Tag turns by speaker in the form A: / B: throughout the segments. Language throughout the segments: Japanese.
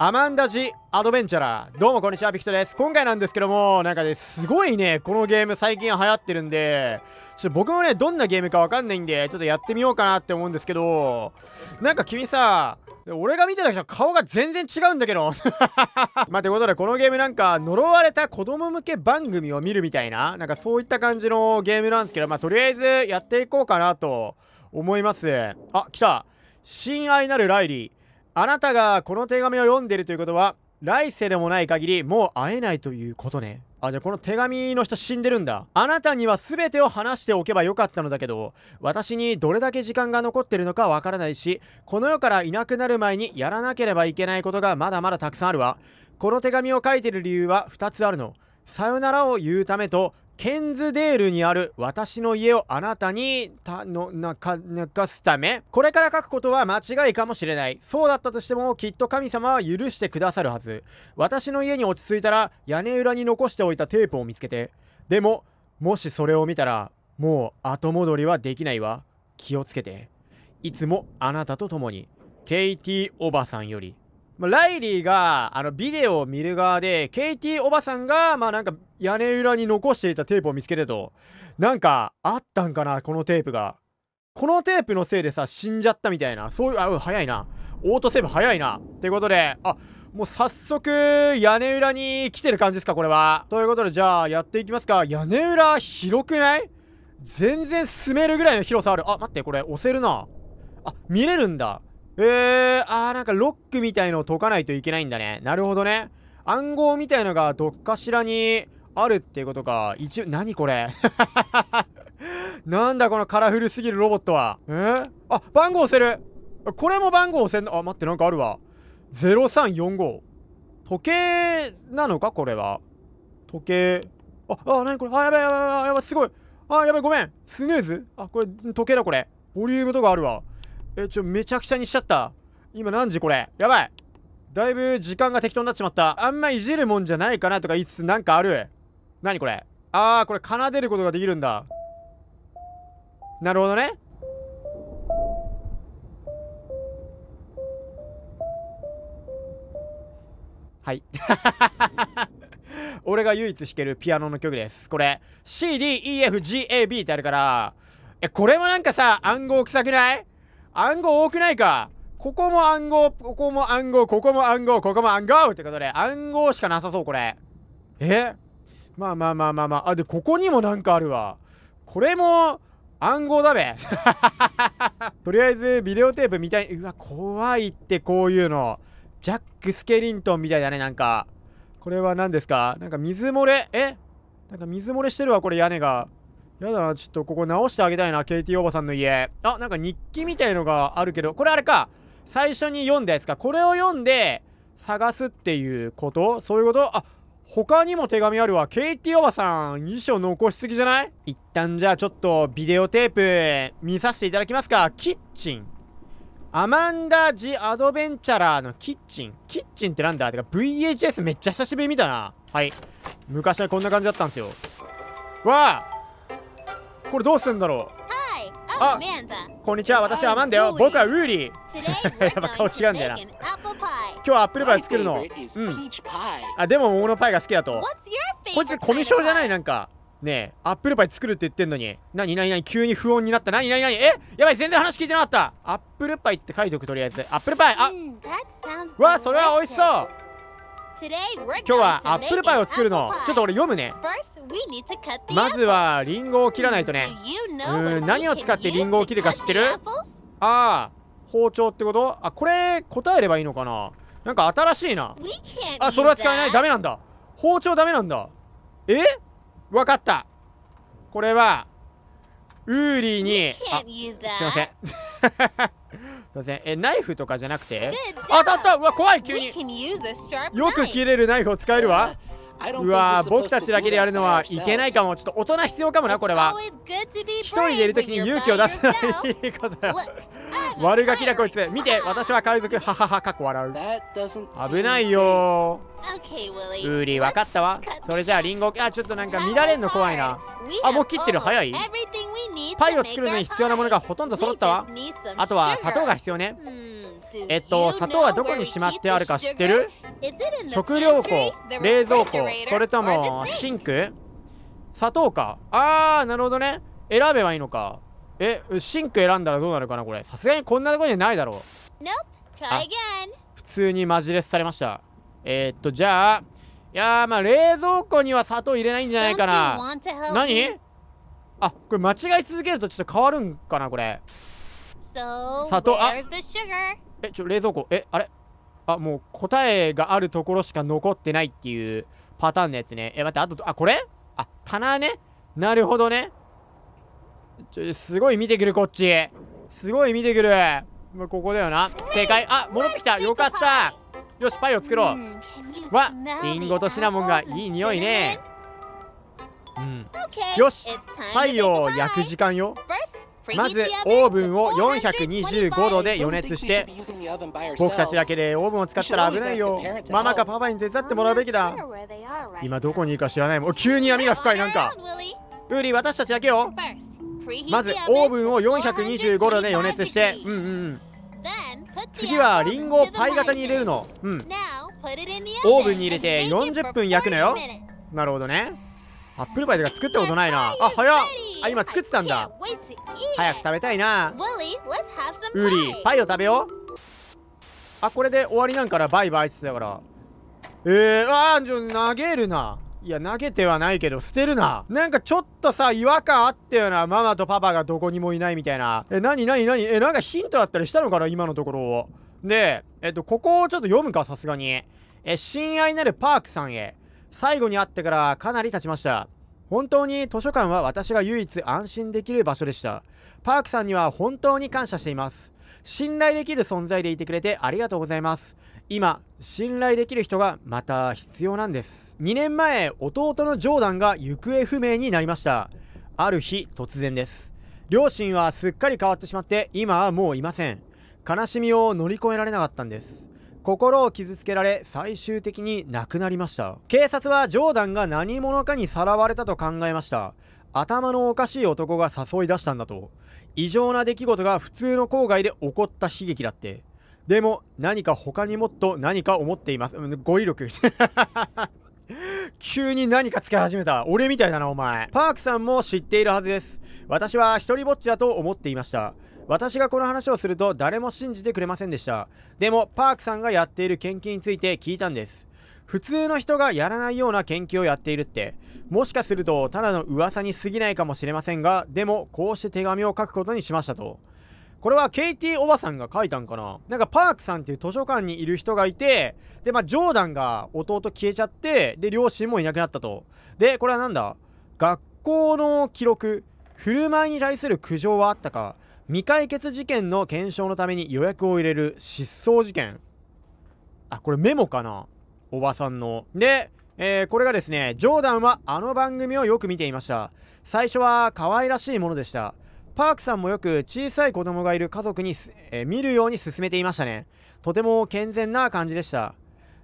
A: アマンダジアドベンチャラーどうもこんにちはビクトです今回なんですけどもなんかねすごいねこのゲーム最近流行ってるんでちょっと僕もねどんなゲームかわかんないんでちょっとやってみようかなって思うんですけどなんか君さ俺が見てた人顔が全然違うんだけど まあてことでこのゲームなんか呪われた子供向け番組を見るみたいななんかそういった感じのゲームなんですけどまあとりあえずやっていこうかなと思いますあ来た親愛なるライリーあなたがこの手紙を読んでるということは、来世でもない限り、もう会えないということね。あ、じゃあこの手紙の人死んでるんだ。あなたには全てを話しておけばよかったのだけど、私にどれだけ時間が残ってるのかわからないし、この世からいなくなる前にやらなければいけないことがまだまだたくさんあるわ。この手紙を書いてる理由は2つあるの。さよならを言うためと、ケンズデールにある私の家をあなたにたのなかなかすためこれから書くことは間違いかもしれないそうだったとしてもきっと神様は許してくださるはず私の家に落ち着いたら屋根裏に残しておいたテープを見つけてでももしそれを見たらもう後戻りはできないわ気をつけていつもあなたと共にケイティおばさんよりまあ、ライリーが、あの、ビデオを見る側で、ケイティおばさんが、まあなんか、屋根裏に残していたテープを見つけてと、なんか、あったんかな、このテープが。このテープのせいでさ、死んじゃったみたいな。そういう、あ、うん、早いな。オートセーブ早いな。ってことで、あ、もう早速、屋根裏に来てる感じですか、これは。ということで、じゃあ、やっていきますか。屋根裏、広くない全然住めるぐらいの広さある。あ、待って、これ、押せるな。あ、見れるんだ。えー、あーなんかロックみたいのを解かないといけないんだね。なるほどね。暗号みたいのがどっかしらにあるっていうことか。一応、何これ なんだこのカラフルすぎるロボットは。えー、あ、番号押せるこれも番号押せんのあ、待って、なんかあるわ。0345。時計なのかこれは。時計。あ、あ、なにこれあ、やばいやばいやばいやばい、すごい。あ、やばい、ごめん。スヌーズあ、これ、時計だ、これ。ボリュームとかあるわ。え、ちょ、めちゃくちゃにしちゃった。今何時これやばい。だいぶ時間が適当になっちまった。あんまいじるもんじゃないかなとか言いつつ、なんかある。何これあー、これ奏でることができるんだ。なるほどね。はい。俺が唯一弾けるピアノの曲です。これ、CDEFGAB ってあるから、え、これもなんかさ、暗号臭くない暗号多くないかここも暗号、ここも暗号、ここも暗号、ここも暗号ってことで、暗号しかなさそう、これ。えまあまあまあまあまあ。あ、で、ここにもなんかあるわ。これも、暗号だべ。とりあえず、ビデオテープみたい。うわ、怖いって、こういうの。ジャック・スケリントンみたいだね、なんか。これは何ですかなんか水漏れ。えなんか水漏れしてるわ、これ屋根が。やだな、ちょっとここ直してあげたいな、KT おばさんの家。あ、なんか日記みたいのがあるけど、これあれか。最初に読んだやつか。これを読んで、探すっていうことそういうことあ、他にも手紙あるわ。KT おばさん、遺書残しすぎじゃない一旦じゃあちょっとビデオテープ見させていただきますか。キッチン。アマンダ・ジ・アドベンチャラーのキッチン。キッチンってなんだてか VHS めっちゃ久しぶり見たな。はい。昔はこんな感じだったんですよ。わあこれどうすんだろうあこんにちは私はアマンだよ僕はウーリー やっぱ顔違うんだよな今日はアップルパイ作るのうんあでも桃のパイが好きだとこいつコミュ障じゃないなんかねえアップルパイ作るって言ってんのになになになに急に不穏になったなになになにえやばい全然話聞いてなかったアップルパイって書いとくとりあえずアップルパイあわそれは美味しそう今日はアップルパイを作るのちょっと俺読むねまずはリンゴを切らないとねうん何を使ってリンゴを切るか知ってるああ包丁ってことあこれ答えればいいのかななんか新しいなあそれは使えないダメなんだ包丁ダメなんだえわかったこれはウーリーにあすいませんすいませんえナイフとかじゃなくて当たったうわ怖い急によく切れるナイフを使えるわ うわ僕たちだけでやるのはいけないかもちょっと大人必要かもなこれは一人でいるときに勇気を出すのはいいことよ悪ガキだこいつ見て私は海賊はははかっこ笑う危ないよウーリー分かったわそれじゃあリンゴあちょっとなんか乱れんの怖いなあもう切ってる早いパイを作るのに必要なものがほとんど揃ったわあとは砂糖が必要ねえっと砂糖はどこにしまってあるか知ってる食料庫冷蔵庫それともシンク砂糖かあーなるほどね選べばいいのかえシンク選んだらどうなるかなこれさすがにこんなとこにはないだろう、nope. 普通にマジレスされましたえー、っとじゃあいやまあ冷蔵庫には砂糖入れないんじゃないかな何あこれ間違い続けるとちょっと変わるんかなこれ、so, 砂糖あえちょ冷蔵庫えあれあもう答えがあるところしか残ってないっていうパターンのやつねえ待ってあとあこれあ棚ねなるほどねちょ、すごい見てくる、こっち。すごい見てくる。まあ、ここだよな。正解。あ、戻ってきた。よかった。よし、パイを作ろう。わ、リンゴとシナモンがいい匂いね。うん。よし、パイを焼く時間よ。まずオーブンを425度で予熱して僕たちだけでオーブンを使ったら危ないよママかパパに手伝ってもらうべきだ今どこにいるか知らないもん急に闇が深いなんかウーリー私たちだけよまずオーブンを425度で予熱してうんうん次はリンゴをパイ型に入れるのうんオーブンに入れて40分焼くのよなるほどねアップルパイとか作ったことないなあ早っあ今作ってたんだ早く食べたいなウリパイを食べようあこれで終わりなんからバイバイってってたからえー、あー投げるないや、投げてはないけど、捨てるな。なんかちょっとさ、違和感あったよな。ママとパパがどこにもいないみたいな。え、なになになにえ、なんかヒントだったりしたのかな今のところを。で、えっと、ここをちょっと読むか、さすがに。え、親愛なるパークさんへ。最後に会ってからかなり経ちました。本当に図書館は私が唯一安心できる場所でした。パークさんには本当に感謝しています。信頼できる存在でいてくれてありがとうございます。今信頼できる人がまた必要なんです2年前弟のジョーダンが行方不明になりましたある日突然です両親はすっかり変わってしまって今はもういません悲しみを乗り越えられなかったんです心を傷つけられ最終的に亡くなりました警察はジョーダンが何者かにさらわれたと考えました頭のおかしい男が誘い出したんだと異常な出来事が普通の郊外で起こった悲劇だってでも何か他にもっと何か思っています。うん、語彙力 急に何かつけ始めた。俺みたいだな、お前。パークさんも知っているはずです。私は一人ぼっちだと思っていました。私がこの話をすると誰も信じてくれませんでした。でも、パークさんがやっている研究について聞いたんです。普通の人がやらないような研究をやっているって、もしかするとただの噂に過ぎないかもしれませんが、でもこうして手紙を書くことにしましたと。これは KT おばさんが書いたんかななんかパークさんっていう図書館にいる人がいて、で、まあ、ジョーダンが弟消えちゃって、で、両親もいなくなったと。で、これはなんだ学校の記録、振る舞いに対する苦情はあったか、未解決事件の検証のために予約を入れる失踪事件。あ、これメモかなおばさんの。で、えー、これがですね、ジョーダンはあの番組をよく見ていました。最初は可愛らしいものでした。パークさんもよく小さい子供がいる家族に、えー、見るように勧めていましたね。とても健全な感じでした。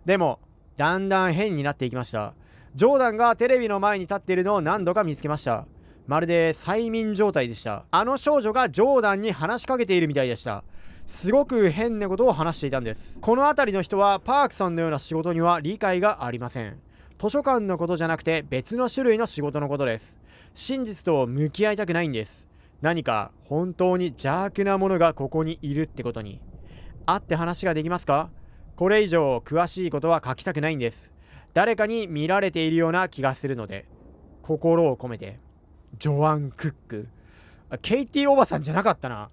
A: でも、だんだん変になっていきました。ジョーダンがテレビの前に立っているのを何度か見つけました。まるで催眠状態でした。あの少女がジョーダンに話しかけているみたいでした。すごく変なことを話していたんです。この辺りの人はパークさんのような仕事には理解がありません。図書館のことじゃなくて別の種類の仕事のことです。真実と向き合いたくないんです。何か本当に邪悪なものがここにいるってことに。会って話ができますかこれ以上詳しいことは書きたくないんです。誰かに見られているような気がするので。心を込めて。ジョアン・クック。ケイティおばさんじゃなかったな。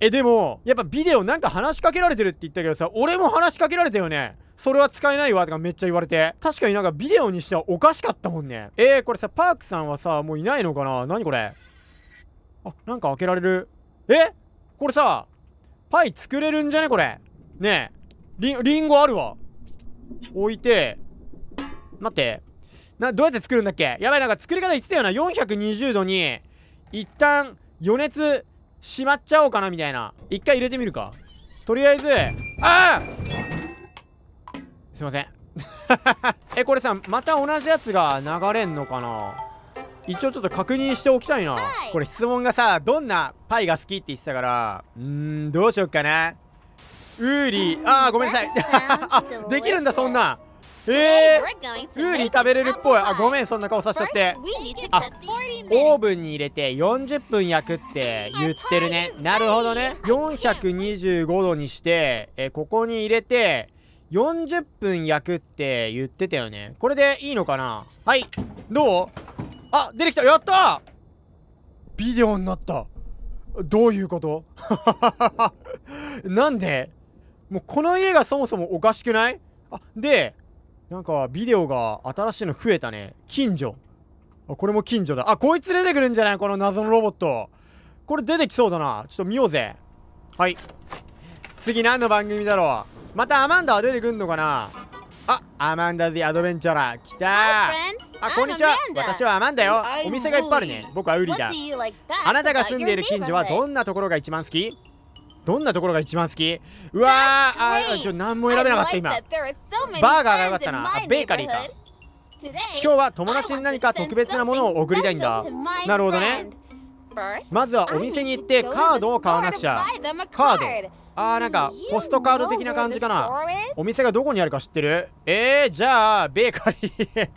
A: え、でも、やっぱビデオなんか話しかけられてるって言ったけどさ、俺も話しかけられたよね。それは使えないわとかめっちゃ言われて。確かになんかビデオにしてはおかしかったもんね。えー、これさ、パークさんはさ、もういないのかな何これあ、なんか開けられる。えこれさ、パイ作れるんじゃねこれ。ねえ。り、んごあるわ。置いて。待って。な、どうやって作るんだっけやばい、なんか作り方言ってたよな。420度に、一旦、余熱、しまっちゃおうかな、みたいな。一回入れてみるか。とりあえず、ああすいません。え、これさ、また同じやつが流れんのかな一応ちょっと確認しておきたいなこれ質問がさどんなパイが好きって言ってたからうんどうしよっかなウーリーあーごめんなさいあ できるんだそんなえー、ウーリー食べれるっぽいあごめんそんな顔させちゃってあオーブンに入れて40分焼くって言ってるねなるほどね425度にしてえここに入れて40分焼くって言ってたよねこれでいいのかなはいどうあ出てきたやったビデオになったどういうこと なんでもうこの家がそもそもおかしくないあでなんかビデオが新しいの増えたね近所あこれも近所だあこいつ出てくるんじゃないこの謎のロボットこれ出てきそうだなちょっと見ようぜはい次何の番組だろうまたアマンダは出てくんのかなあアマンダ・デアドベンチャラ来たーあこんにちは私はアマンダよお店がいっぱいあるね僕はウリだあなたが住んでいる近所はどんなところが一番好きどんなところが一番好きうわーあちょ何も選べなかった今バーガーが良かったなベーカリーか今日は友達に何か特別なものを送りたいんだなるほどねまずはお店に行ってカードを買わなくちゃカードあーなんかポストカード的な感じかなお店がどこにあるか知ってるえー、じゃあベーカリー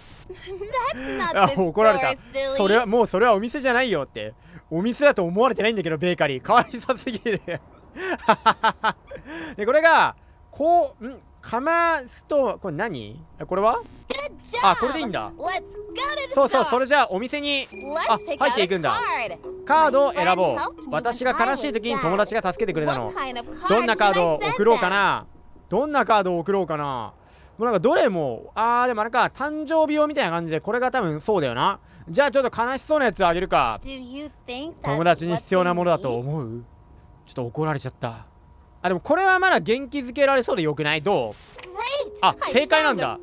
A: あ怒られたそれはもうそれはお店じゃないよってお店だと思われてないんだけどベーカリーかわいさすぎる でこれがこうんかますと、これ何これはあ、これでいいんだ。そうそう、それじゃあお店に、あ、入っていくんだ。カードを選ぼう。私が悲しい時に友達が助けてくれたの。どんなカードを送ろうかなどんなカードを送ろうかなもうなんかどれも、あーでもあれか、誕生日用みたいな感じで、これが多分そうだよな。じゃあちょっと悲しそうなやつあげるか。友達に必要なものだと思うちょっと怒られちゃった。あ、でもこれはまだ元気づけられそうでよくないどうあ、正解なんだ。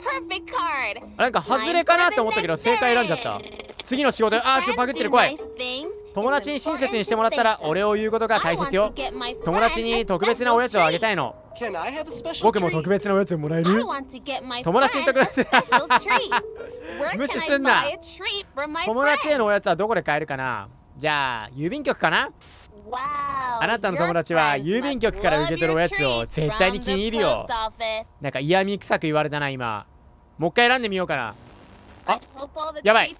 A: なんか外れかなって思ったけど、正解選んじゃった。次の仕事、ああちょ、パグってる、怖い。友達に親切にしてもらったらお礼を言うことが大切よ友達に特別なおやつをあげたいの僕も特別なおやつもらえる友達に特別な 無視すんな友達へのおやつはどこで買えるかなじゃあ郵便局かなあなたの友達は郵便局から受け取るおやつを絶対に気に入るよ。なんか嫌味臭く言われたな、今。もう一回選んでみようかな。あ、やばい。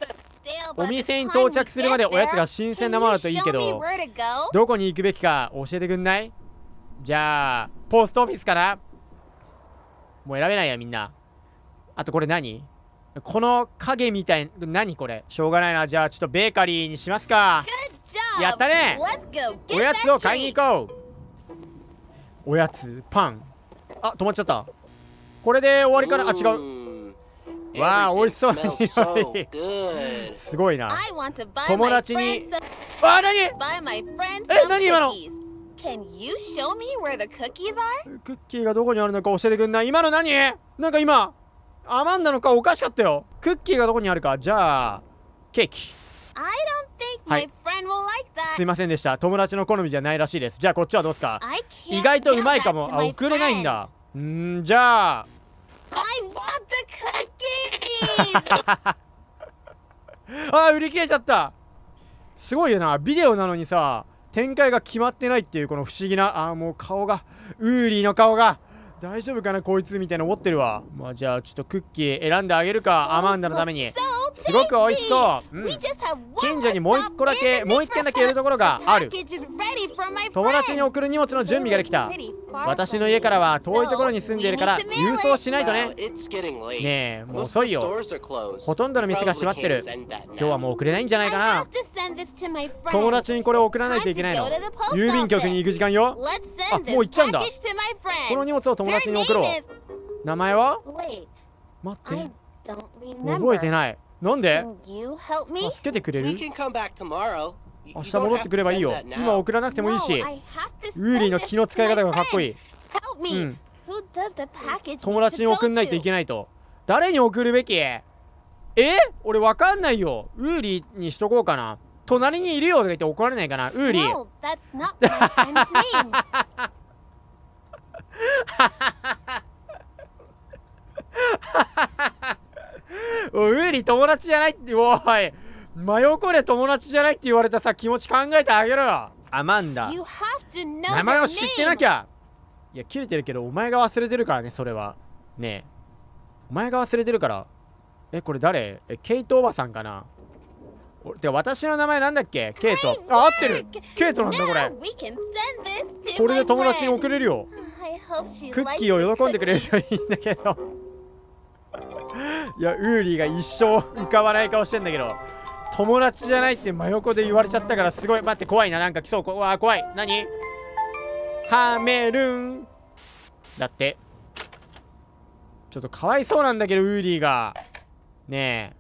A: お店に到着するまでおやつが新鮮なものだといいけど、どこに行くべきか教えてくんないじゃあ、ポストオフィスかなもう選べないや、みんな。あとこれ何この影みたい、何これしょうがないな。じゃあ、ちょっとベーカリーにしますか。やったねおやつを買いに行こうおやつパンあ止まっちゃったこれで終わりかなあ違うわあ美味しそうな匂いすごいな友達にわあ何え何今のクッキーがどこにあるのか教えてくんない今の何なんか今アマンのかおかしかったよクッキーがどこにあるかじゃあケーキはい。すいませんでした。友達の好みじゃないらしいです。じゃあこっちはどうすか意外とうまいかも。あ、送れないんだ。んじゃあ。あ売り切れちゃったすごいよなビデオなのにさ展開が決まってないっていうこの不思議なあもう顔がウーリーの顔が大丈夫かなこいつみたいな思ってるわまあじゃあちょっとクッキー選んであげるかアマンダのためにすごく美味しそう、うん、近所にもう一個だけもう一軒だけいるところがある友達に送る荷物の準備ができた私の家からは遠いところに住んでいるから郵送しないとねねえもう遅いよほとんどの店が閉まってる今日はもう送れないんじゃないかな友達にこれを送らないといけないの郵便局に行く時間よあもう行っちゃうんだこの荷物を友達に送ろう名前は待って覚えてないなんで助けてくれる明日戻ってくればいいよ。今送らなくてもいいし。ウーリーの気の使い方がかっこいい。うん、友達に送んないといけないと。誰に送るべきえ俺わかんないよ。ウーリーにしとこうかな。隣にいるよとか言って怒られないかな。ウーリー。ハハ ウーリー友達じゃないって、おい真横で友達じゃないって言われたさ、気持ち考えてあげろよアマンダ。名前を知ってなきゃいや、切れてるけど、お前が忘れてるからね、それは。ねえ。お前が忘れてるから。え、これ誰え、ケイトおばさんかなて私の名前なんだっけケイト。あ、合ってるケイトなんだ、これ。これで友達に送れるよ。クッキーを喜んでくれるといいんだけどいやウーリーが一生浮かばない顔してんだけど友達じゃないって真横で言われちゃったからすごい待って怖いななんか来そうこわ怖い何ハメルンだってちょっとかわいそうなんだけどウーリーがね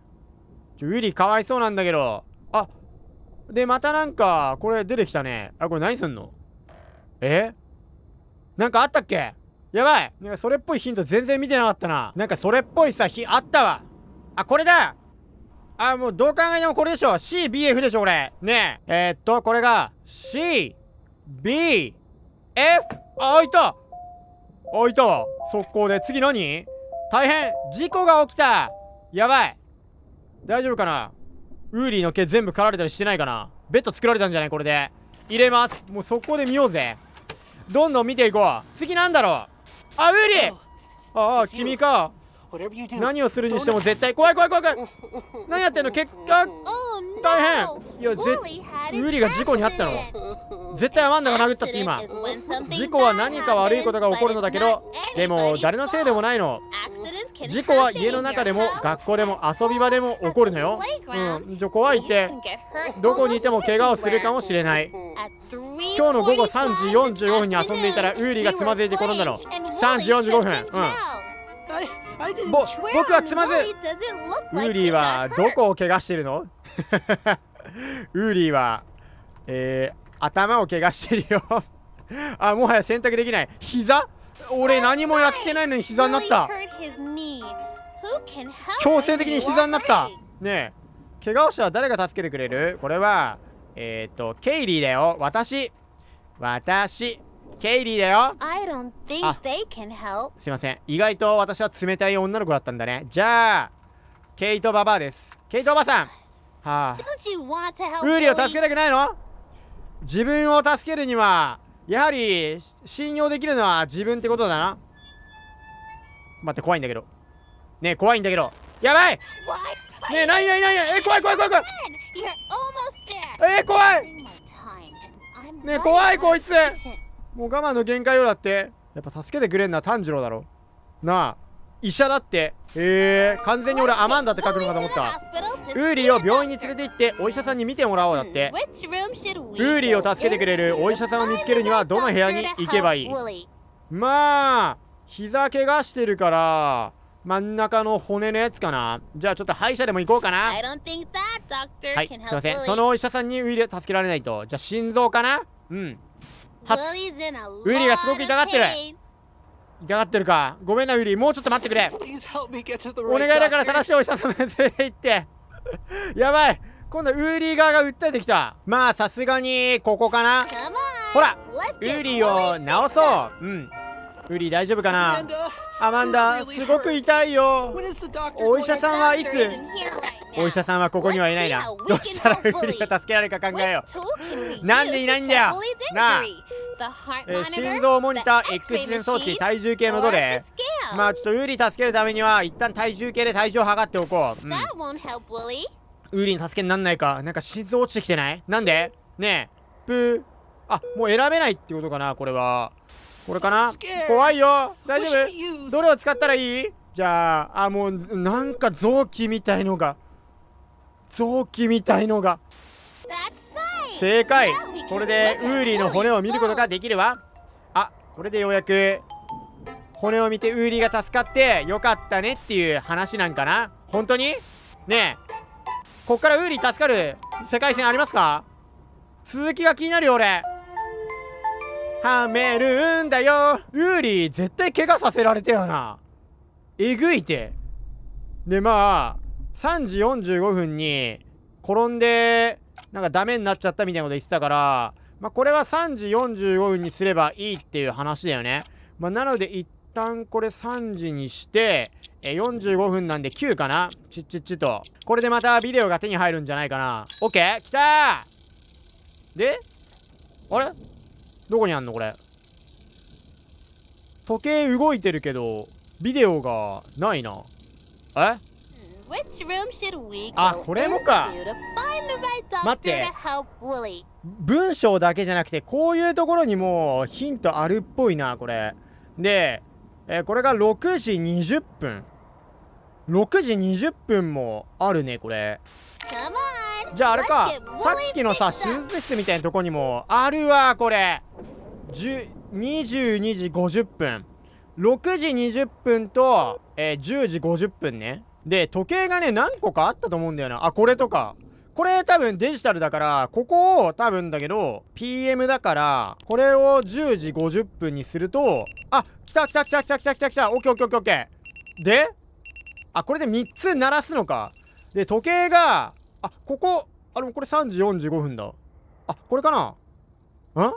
A: えウーリーかわいそうなんだけどあでまたなんかこれ出てきたねあこれ何すんのえなんかあったっけやばいなんかそれっぽいヒント全然見てなかったな。なんかそれっぽいさ、ひ、あったわ。あ、これだあ、もうどう考えてもこれでしょ。CBF でしょ、これ。ねえ。えー、っと、これが C、B、F。あ、開いた開いたわ。速攻で。次何大変事故が起きたやばい大丈夫かなウーリーの毛全部刈られたりしてないかなベッド作られたんじゃないこれで。入れます。もう速攻で見ようぜ。どんどん見ていこう。次なんだろうあウーリーああ君か何をするにしても絶対怖い怖い怖い怖い何やってんの結果大変いやぜウーリーが事故にあったの絶対アマンダが殴ったって今事故は何か悪いことが起こるのだけどでも誰のせいでもないの事故は家の中でも学校でも遊び場でも起こるのようんじゃ怖いってどこにいても怪我をするかもしれない今日の午後3時45分に遊んでいたらウーリーがつまずいて転んだの3時45分うんぼ僕はつまずウーリーはどこを怪我してるの ウーリーはえー、頭を怪我してるよ あもはや洗濯できない膝俺何もやってないのに膝になった強制的に膝になったねえ怪我をしたら誰が助けてくれるこれはえっ、ー、と、ケイリーだよ。私。私。ケイリーだよ。すいません。意外と私は冷たい女の子だったんだね。じゃあ、ケイトババアです。ケイトおばさん。はあ、ウーリを助けたくないの自分を助けるには、やはり信用できるのは自分ってことだな。待って、怖いんだけど。ねえ、怖いんだけど。やばいねえないないないないえ怖い怖い怖い怖いえ怖いねえ怖いこいつもう我慢の限界よだってやっぱ助けてくれんな炭治郎だろなあ医者だってへえー、完全に俺アマンダって書くのかと思ったウーリーを病院に連れて行ってお医者さんに見てもらおうだってウーリーを助けてくれるお医者さんを見つけるにはどの部屋に行けばいいまあ膝怪我してるから真ん中の骨のやつかなじゃあちょっと歯医者でも行こうかなはいすいませんそのお医者さんにウィリー助けられないとじゃあ心臓かなうん初ウィリーがすごく痛がってる痛がってるかごめんなウィリーもうちょっと待ってくれお願いだから正しいお医者さんの連れて行ってやばい今度ウーリー側が訴えてきたまあさすがにここかなほらウーリーを直そううんウリ大丈夫かなアマンダすごく痛いよお医者さんはいつお医者さんはここにはいないなどうしたらウリが助けられるか考えようなんでいないんだよなあえー、心臓モニター X 線装置体重計のどれまあちょっとウリ助けるためには一旦体重計で体重を測っておこう、うん、ウリの助けになんないかなんか心臓落ちてきてないなんでねえプーあもう選べないってことかなこれはこれかな怖いよ大丈夫どれを使ったらいいじゃあ、あ、もう、なんか臓器みたいのが。臓器みたいのが。正解これでウーリーの骨を見ることができるわ。あ、これでようやく、骨を見てウーリーが助かって、よかったねっていう話なんかな本当にねえ。こっからウーリー助かる世界線ありますか続きが気になるよ、俺。はめるんだよウーリー絶対怪我させられたよなえぐいてでまあ3時45分に転んでなんかダメになっちゃったみたいなこと言ってたからまあこれは3時45分にすればいいっていう話だよねまあなので一旦これ3時にしてえ45分なんで9かなチッチッチとこれでまたビデオが手に入るんじゃないかな OK 来たーであれどこにあんのこれ。時計動いてるけど、ビデオがないな。えあ、これもか。待って。文章だけじゃなくて、こういうところにもヒントあるっぽいな、これ。で、えー、これが6時20分。6時20分もあるね、これ。じゃああれかさっきのさ手術室みたいなとこにもあるわこれ22時50分6時20分と、えー、10時50分ねで時計がね何個かあったと思うんだよなあこれとかこれ多分デジタルだからここを多分だけど PM だからこれを10時50分にするとあ来た来た来た来た来た来た来たオッケーオッケーオッケーであこれで3つ鳴らすのかで、時計が、あ、ここ、あもこれ3時45分だ。あ、これかなん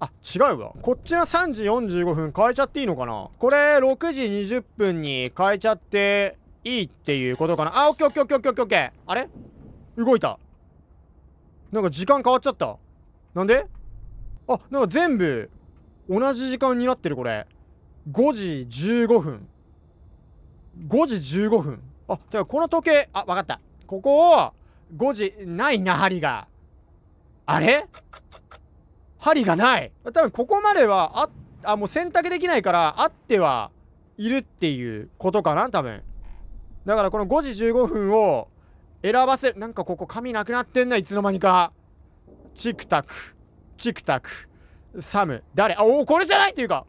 A: あ、違うわ。こっちの3時45分変えちゃっていいのかなこれ、6時20分に変えちゃっていいっていうことかなあ、オッケーオッケーオッケーオッケーオッケー。あれ動いた。なんか時間変わっちゃった。なんであ、なんか全部、同じ時間になってるこれ。5時15分。5時15分。あゃあこの時計あ分かったここを5時ないな針があれ針がない多分ここまではああもう選択できないからあってはいるっていうことかな多分だからこの5時15分を選ばせるなんかここ紙なくなってんないつの間にかチクタクチクタクサム誰あおおこれじゃないっていうか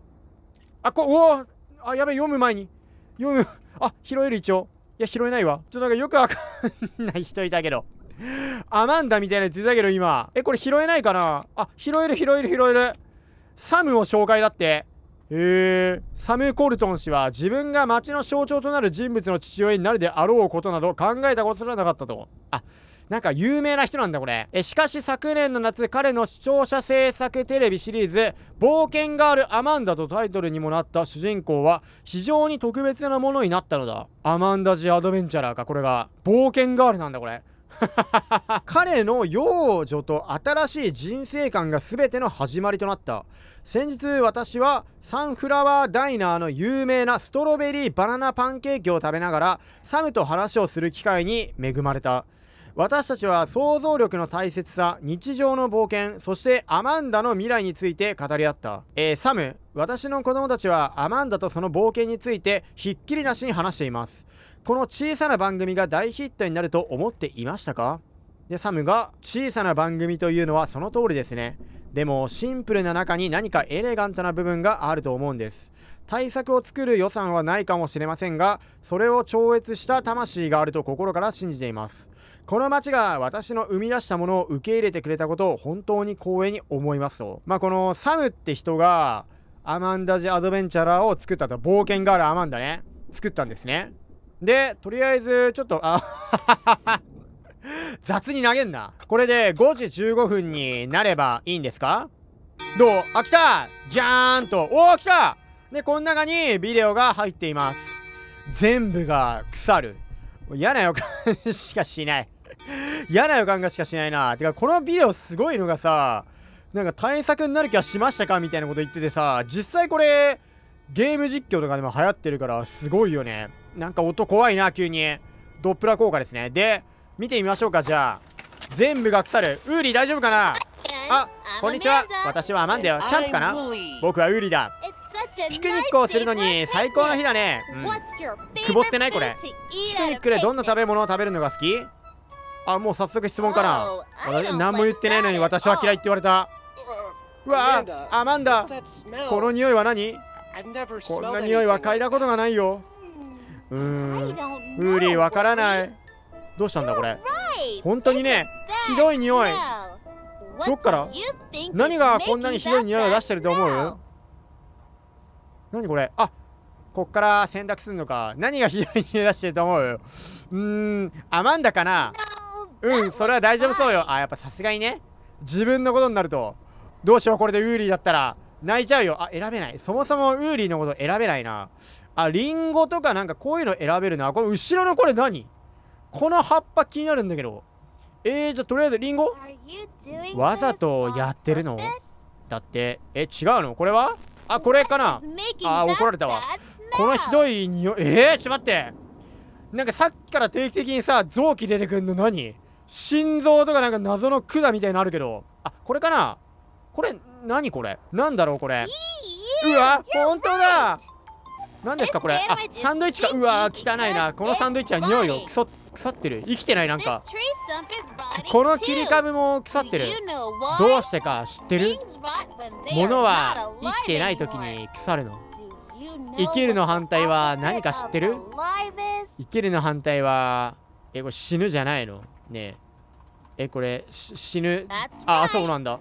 A: あこおおあやべ読む前に読むあ拾える一応いや、拾えないわ。ちょっとなんかよくわかんない人いたけど。アマンダみたいなやついたけど、今。え、これ拾えないかなあ、拾える、拾える、拾える。サムを紹介だって。へえサム・コルトン氏は自分が町の象徴となる人物の父親になるであろうことなど考えたことすらなかったと。あなんか有名な人なんだ、これ。え、しかし昨年の夏、彼の視聴者制作テレビシリーズ、冒険ガールアマンダとタイトルにもなった主人公は、非常に特別なものになったのだ。アマンダジ・アドベンチャラーか、これが。冒険ガールなんだ、これ。彼の幼女と新しい人生観が全ての始まりとなった先日私はサンフラワーダイナーの有名なストロベリーバナナパンケーキを食べながらサムと話をする機会に恵まれた私たちは想像力の大切さ日常の冒険そしてアマンダの未来について語り合った、えー、サム私の子供たちはアマンダとその冒険についてひっきりなしに話していますこの小さな番組が大ヒットになると思っていましたかでサムが小さな番組というのはその通りですねでもシンプルな中に何かエレガントな部分があると思うんです対策を作る予算はないかもしれませんがそれを超越した魂があると心から信じていますこの町が私の生み出したものを受け入れてくれたことを本当に光栄に思いますと。まあ、このサムって人がアマンダジ・アドベンチャラーを作ったと、冒険ガール・アマンダね、作ったんですね。で、とりあえず、ちょっと、あ、雑に投げんな。これで5時15分になればいいんですかどうあ、来たギャーンと。おお、来たで、この中にビデオが入っています。全部が腐る。嫌な予感 しかしない。嫌な予感がしかしないな。てか、このビデオすごいのがさ、なんか対策になる気はしましたかみたいなこと言っててさ、実際これ、ゲーム実況とかでも流行ってるから、すごいよね。なんか音怖いな、急に。ドップラ効果ですね。で、見てみましょうか、じゃあ。全部が腐る。ウーリー大丈夫かなあ、こんにちは。私はアマンだよ。キャンプかな僕はウーリーだ。ピクニックをするのに最高の日だね。うん、くぼってないこれ。ピクニックでどんな食べ物を食べるのが好きあもう早速質問かな、何も言ってないのに私は嫌いって言われたうわアマンダこの匂いは何こんな匂いは嗅いだことがないようーんウーリーわからないどうしたんだこれ本当にねひどい匂いどっから何がこんなにひどい匂いを出してると思う何これあこっから選択するのか何がひどい匂い出してると思ううーんアマンダかなうんそれは大丈夫そうよあやっぱさすがにね自分のことになるとどうしようこれでウーリーだったら泣いちゃうよあ選べないそもそもウーリーのこと選べないなあリンゴとかなんかこういうの選べるなこの後ろのこれ何この葉っぱ気になるんだけどえー、じゃあとりあえずリンゴわざとやってるのだってえ違うのこれはあこれかなあ怒られたわこのひどい匂いえー、ちょっと待ってなんかさっきから定期的にさ臓器出てくんの何心臓とかなんか謎の管みたいのあるけど。あ、これかなこれ、何これなんだろうこれ。うわ、本当だ何ですかこれ。あ、サンドイッチか。うわ、汚いな。このサンドイッチは匂いをくそ腐ってる。生きてないなんか。この切り株も腐ってる。どうしてか知ってる物は生きてない時に腐るの。生きるの反対は何か知ってる生きるの反対は、え、これ死ぬじゃないのねええこれ死ぬあそうなんだ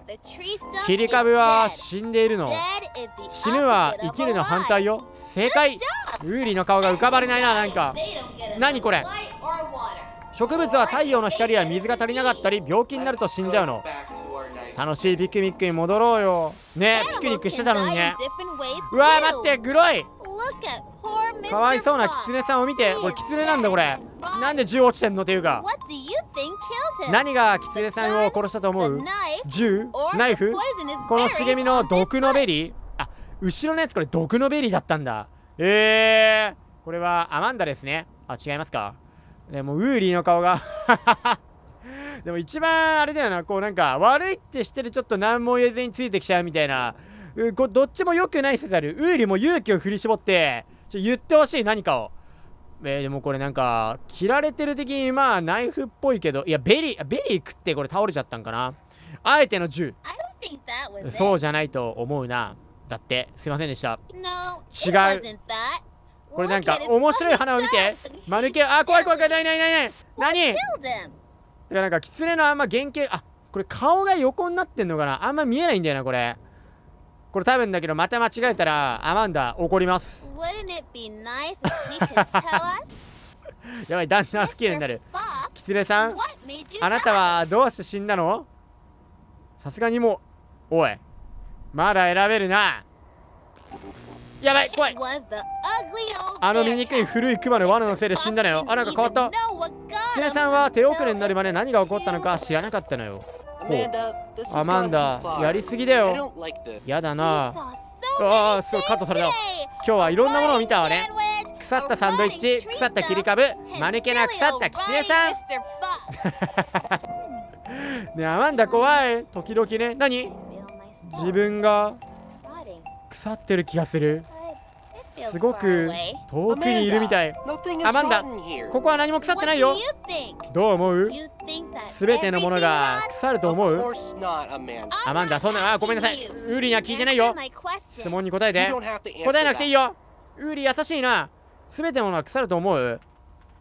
A: 切り株は死んでいるの死ぬは生きるの反対よ正解ウーリーの顔が浮かばれないななんか何これ植物は太陽の光や水が足りなかったり病気になると死んじゃうの楽しいピクニックに戻ろうよねえピクニックしてたのにねうわ待ってグロいかわいそうなキツネさんを見てこれキツネなんだこれなんで銃落ちてんのっていうか何がキツネさんを殺したと思う銃ナイフこの茂みの毒のベリーあ後ろのやつこれ毒のベリーだったんだええー、これはアマンダですねあ違いますかでもウーリーの顔が でも一番あれだよなこうなんか悪いってしてるちょっと何も言えずについてきちゃうみたいなどっちも良くないせざるウーリーも勇気を振り絞ってちょ言ってほしい、何かを。えー、でもこれなんか、切られてる的にまあ、ナイフっぽいけど、いや、ベリー、ベリー食ってこれ倒れちゃったんかな。あえての銃。そうじゃないと思うな。だって、すいませんでした。違う。これなんか、面白い花を見て。マヌケ、あ、怖い怖い怖い、何いない何だからなんか、キツネのあんま原型、あ、これ顔が横になってんのかなあんま見えないんだよな、これ。これ多分だけどまた間違えたらアマンダ怒ります やばい旦那不機嫌になるキツネさんあなたはどうして死んだのさすがにもうおいまだ選べるなやばい怖いあの醜い古いクマの罠のせいで死んだのよあなんか変わったキツネさんは手遅れになるまで何が起こったのか知らなかったのよアマンダやりすぎだよやだなああすごいカットされた今日はいろんなものを見たわね腐ったサンドイッチ腐った切り株マ抜けな腐ったキツネさん ねアマンダ怖い時々ね何自分が腐ってる気がするすごく遠くにいるみたいアマンダここは何も腐ってないよどう思うすべてのものが腐ると思うアマンダそんなあごめんなさいウーリーには聞いてないよ質問に答えて答えなくていいよウーリー優しいなすべてのものは腐ると思う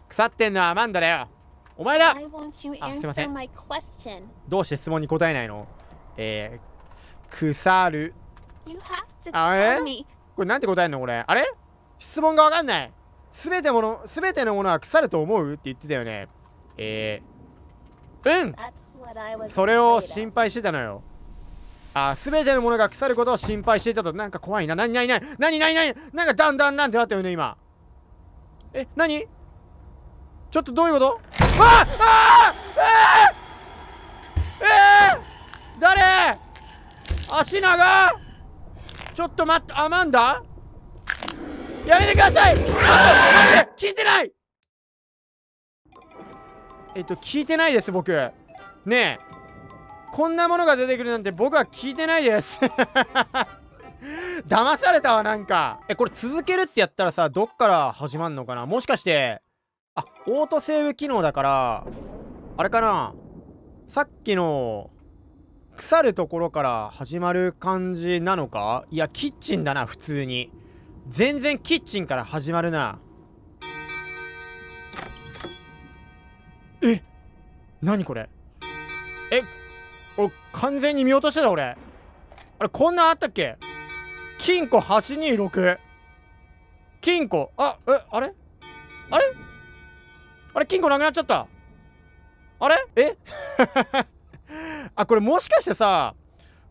A: 腐ってんのはアマンダだよお前だあすいませんどうして質問に答えないのえー、腐るあれこれなんて答えんのこれ。あれ質問がわかんない。すべてもの、すべてのものは腐ると思うって言ってたよね。えー、うんそれを心配してたのよ。あ、すべてのものが腐ることを心配していたと、なんか怖いな。なになになになになになになんかだんだんなんてなったよね、今。え、なにちょっとどういうことあああえー、えー、誰足長ちょっと待って、アマンダやめてくださいちょっと待って聞いてないえっと、聞いてないです、僕。ねえ。こんなものが出てくるなんて僕は聞いてないです。騙されたわ、なんか。え、これ続けるってやったらさ、どっから始まるのかなもしかして、あ、オートセーブ機能だから、あれかなさっきの、腐るところから始まる感じなのかいやキッチンだな普通に全然キッチンから始まるなえな何これえ俺完全に見落としてた俺あれこんなあったっけ金庫826金庫あえあれあれあれ金庫なくなっちゃったあれえ あこれもしかしてさ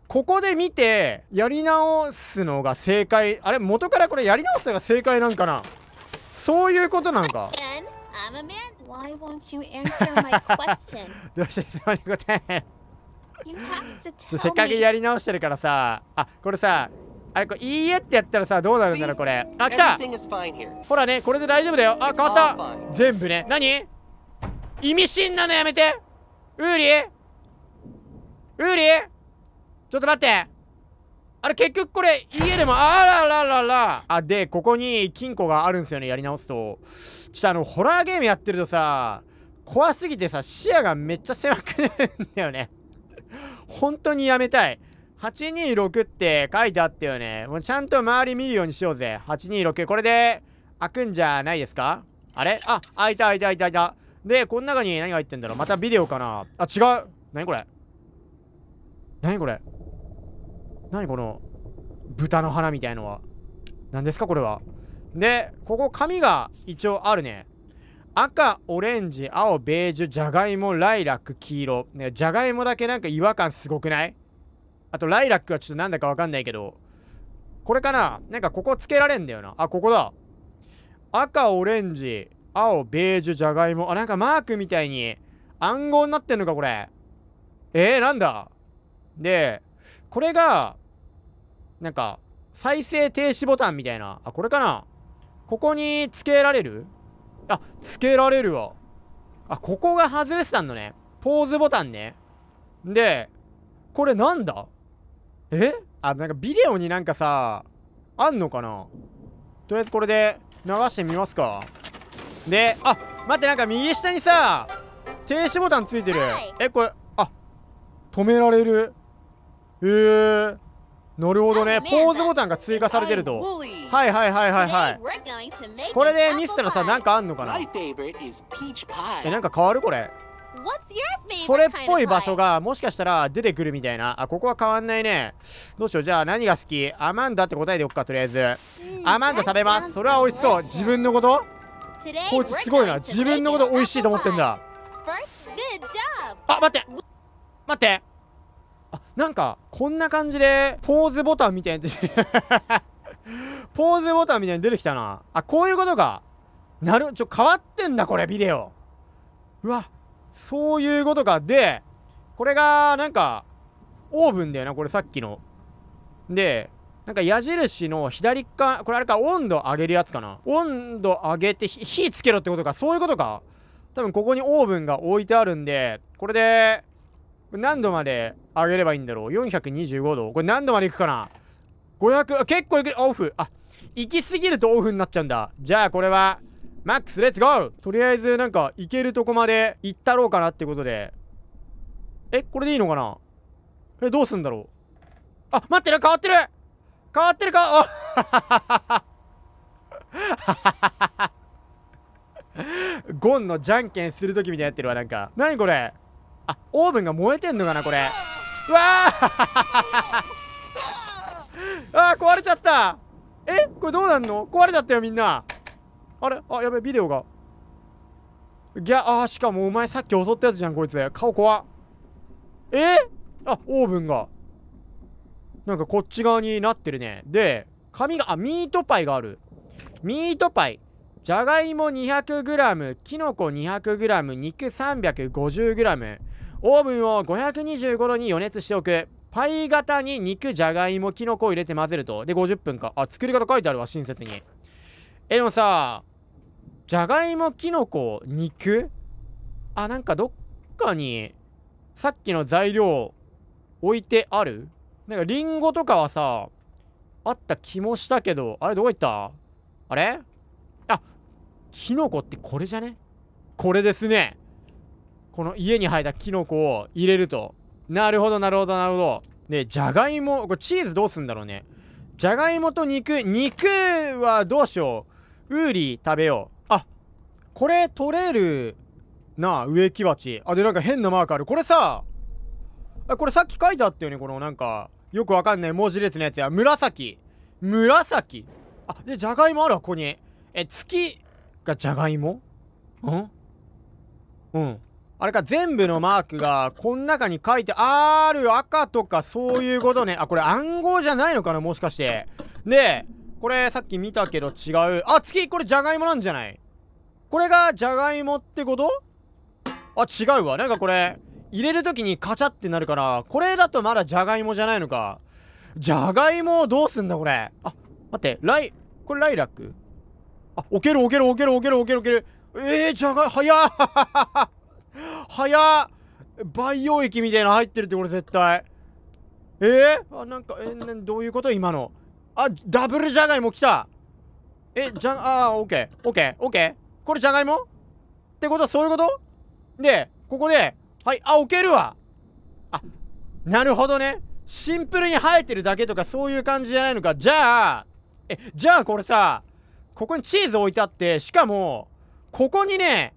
A: ここで見てやり直すのが正解あれ元からこれやり直すのが正解なんかなそういうことなのか どうして質問に答えせっかくやり直してるからさ、あ、これさ、あれこれいいえってやったらさどうなるんだろうこれ。あ、来た。ほらね、これで大丈夫だよ。あ、変わった。全部ね。何意味深なのやめて。ウーリー。ルーリーちょっと待ってあれ結局これ家でもあららららあでここに金庫があるんですよねやり直すとちょっとあのホラーゲームやってるとさ怖すぎてさ視野がめっちゃ狭くなるんだよね 本当にやめたい826って書いてあったよねもうちゃんと周り見るようにしようぜ826これで開くんじゃないですかあれあ開いた開いた開いた開いたでこの中に何が入ってんだろうまたビデオかなあ違う何これ何これ何この豚の花みたいのは何ですかこれはでここ紙が一応あるね赤オレンジ青ベージュじゃがいもライラック黄色ねじゃがいもだけなんか違和感すごくないあとライラックはちょっとなんだかわかんないけどこれかななんかここつけられんだよなあここだ赤オレンジ青ベージュじゃがいもあなんかマークみたいに暗号になってんのかこれえー、なんだで、これが、なんか、再生停止ボタンみたいな、あ、これかなここに付けられるあ、付けられるわ。あ、ここが外れてたんだね。ポーズボタンね。で、これなんだえあ、なんかビデオになんかさ、あんのかなとりあえずこれで流してみますか。で、あ、待って、なんか右下にさ、停止ボタンついてる。え、これ、あ、止められる。へえー、なるほどねポーズボタンが追加されてるとはいはいはいはいはいこれでミスったらさなんかあんのかなえなんか変わるこれそれっぽい場所がもしかしたら出てくるみたいなあここは変わんないねどうしようじゃあ何が好きアマンダって答えておくかとりあえずアマンダ食べますそれは美味しそう自分のことこいつすごいな自分のこと美味しいと思ってんだあ待って待ってあなんかこんな感じでポーズボタンみたいに ポーズボタンみたいに出てきたなあこういうことかなるちょ変わってんだこれビデオうわそういうことかでこれがなんかオーブンだよなこれさっきのでなんか矢印の左側これあれか温度上げるやつかな温度上げて火つけろってことかそういうことか多分ここにオーブンが置いてあるんでこれで何度まで上げればいいんだろう425度これ何度まで行くかな500結構いくオフあ行き過ぎるとオフになっちゃうんだじゃあこれはマックスレッツゴーとりあえずなんか行けるとこまで行ったろうかなってことでえこれでいいのかなえどうすんだろうあ待ってる変わってる変わってるかお ゴンのじゃんけんするときみたいになってるわなんか何これあオーブンが燃えてんのかなこれうわ ああ壊れちゃったえこれどうなんの壊れちゃったよみんなあれあやべビデオがギャあしかもお前さっき襲ったやつじゃんこいつ顔怖えあオーブンがなんかこっち側になってるねで紙があミートパイがあるミートパイじゃがいも 200g きのこ 200g 肉 350g オーブンを525度に予熱しておくパイ型に肉じゃがいもきのこを入れて混ぜるとで50分かあ作り方書いてあるわ親切にえでもさじゃがいもきのこ肉あなんかどっかにさっきの材料置いてあるなんかリンゴとかはさあった気もしたけどあれどこ行ったあれあキノコってこれじゃねこれですねこの家に生えたキノコを入れると。なるほど、なるほど、なるほど。で、じゃがいも、これチーズどうすんだろうね。じゃがいもと肉、肉はどうしよう。ウーリー食べよう。あ、これ取れるなあ、植木鉢。あ、で、なんか変なマークある。これさ、あこれさっき書いてあったよね、このなんか、よくわかんない文字列のやつや。紫。紫。あ、で、じゃがいもあるわ、ここに。え、月がじゃがいもんうん。あれか、全部のマークが、こん中に書いてある赤とかそういうことね。あ、これ暗号じゃないのかなもしかして。で、これさっき見たけど違う。あ、次これじゃがいもなんじゃないこれがじゃがいもってことあ、違うわ。なんかこれ、入れるときにカチャってなるから、これだとまだじゃがいもじゃないのか。じゃがいもどうすんだこれ。あ、待って、ライ、これライラックあ、置ける置ける置ける置ける置ける置ける。えー、じゃがい、早っ早っ培養液みたいなの入ってるってこれ絶対。えー、あ、なんか、えー、などういうこと今の。あ、ダブルじゃがいも来たえ、じゃ、あー、オッケー、オッケー、オッケー。これじゃがいもってことはそういうことで、ここで、はい、あ、置けるわあ、なるほどね。シンプルに生えてるだけとかそういう感じじゃないのか。じゃあ、え、じゃあこれさ、ここにチーズ置いてあって、しかも、ここにね、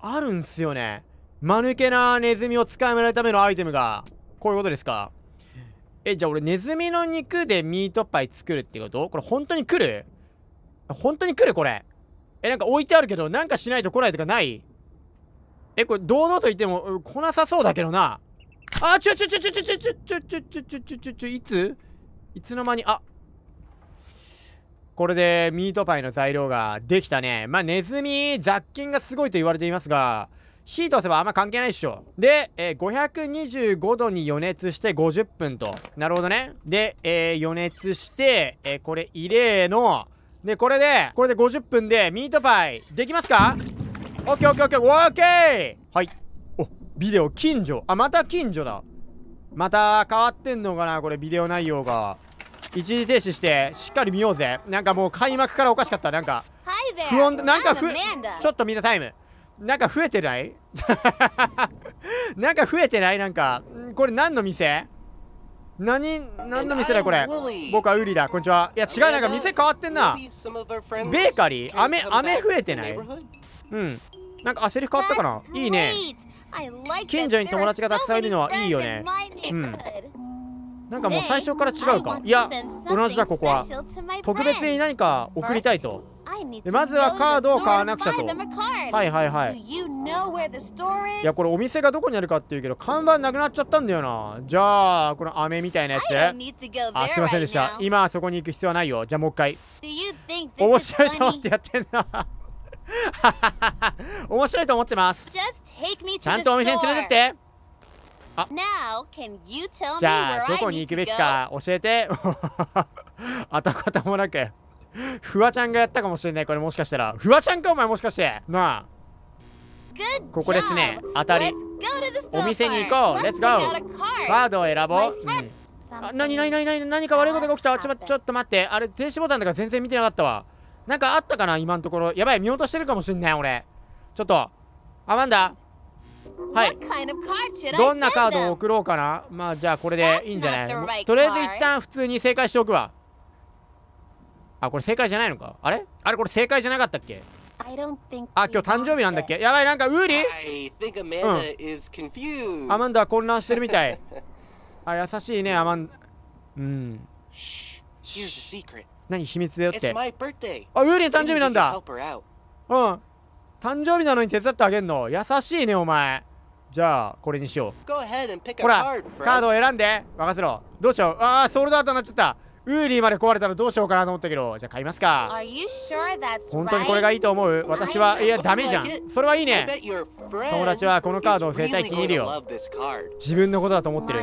A: あるんすよね。間抜けなネズミを捕まえるためのアイテムが、こういうことですか。え、じゃあ俺ネズミの肉でミートパイ作るってことこれ本当に来る本当に来るこれ。え、なんか置いてあるけど、なんかしないと来ないとかないえ、これ堂々と言っても来なさそうだけどな。あ、ちょちょちょちょちょちょちょちょちょちょちょちょちょいついつの間に、あ、これでミートパイの材料ができたね。まあ、ネズミ、雑菌がすごいと言われていますが、火通せばあんま関係ないっしょ。で、えー、525度に予熱して50分と。なるほどね。で、えー、予熱して、えー、これ入れの、で、これで、これで50分でミートパイ、できますかオッケーオッケーオッケーオッケーはい。お、ビデオ近所。あ、また近所だ。また変わってんのかなこれビデオ内容が。一時停止してしっかり見ようぜなんかもう開幕からおかしかったなんか不穏なんかふちょっとみんなタイムなんか増えてない なんか増えてないなんかこれ何の店何何の店だこれ僕はウリだこんにちはいや違うなんか店変わってんなベーカリー雨飴増えてないうんなんか焦り変わったかないいね近所に友達がたくさんいるのはいいよねうんなんかもう最初から違うかいや同じだここは特別に何か送りたいとでまずはカードを買わなくちゃとはいはいはいいやこれお店がどこにあるかっていうけど看板なくなっちゃったんだよなじゃあこの飴みたいなやつあすいませんでした今はそこに行く必要はないよじゃあもう一回面白いと思ってやってんな 面白いと思ってますちゃんとお店に連れてってあじゃあどこに行くべきか教えてた形もなくフワちゃんがやったかもしれないこれもしかしたらフワちゃんかお前もしかしてなあここですね当たりお店に行こうレッツゴーカードを選ぼう、うんあ何何何何何か悪いことが起きたちょちょっと待ってあれ停止ボタンとか全然見てなかったわなんかあったかな今のところやばい見落としてるかもしんない俺ちょっとアマンダはいどんなカードを送ろうかなまあじゃあこれでいいんじゃないとりあえず一旦普通に正解しておくわあこれ正解じゃないのかあれあれこれ正解じゃなかったっけあ今日誕生日なんだっけやばいなんかウーリー、うん、アマンダは混乱してるみたい あ優しいねアマンうん何秘密だよってあウーリー誕生日なんだうん誕生日なのに手伝ってあげんの優しいねお前じゃあこれにしようほらカードを選んで任せろどうしようああソールドアウトになっちゃったウーリーまで壊れたらどうしようかなと思ったけどじゃあ買いますか、本当にこれがいいと思う私はいやダメじゃんそれはいいね友達はこのカードを絶対気に入るよ自分のことだと思ってる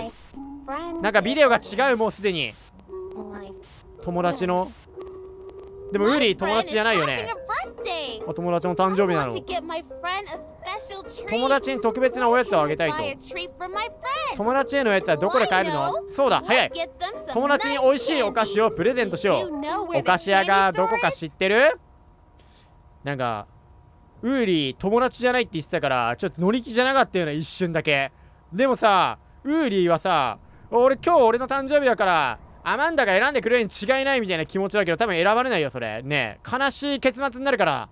A: なんかビデオが違うもうすでに友達のでもウリ友達じゃないよねお友達の誕生日なの友達に特別なおやつをあげたいと友達へのおやつはどこで買えるのそうだ早い友達に美味しいお菓子をプレゼントしようお菓子屋がどこか知ってるなんかウーリー友達じゃないって言ってたからちょっと乗り気じゃなかったよね一瞬だけでもさウーリーはさ俺今日俺の誕生日だからアマンダが選んでくれるに違いないみたいな気持ちだけど、多分選ばれないよ、それ。ね悲しい結末になるから。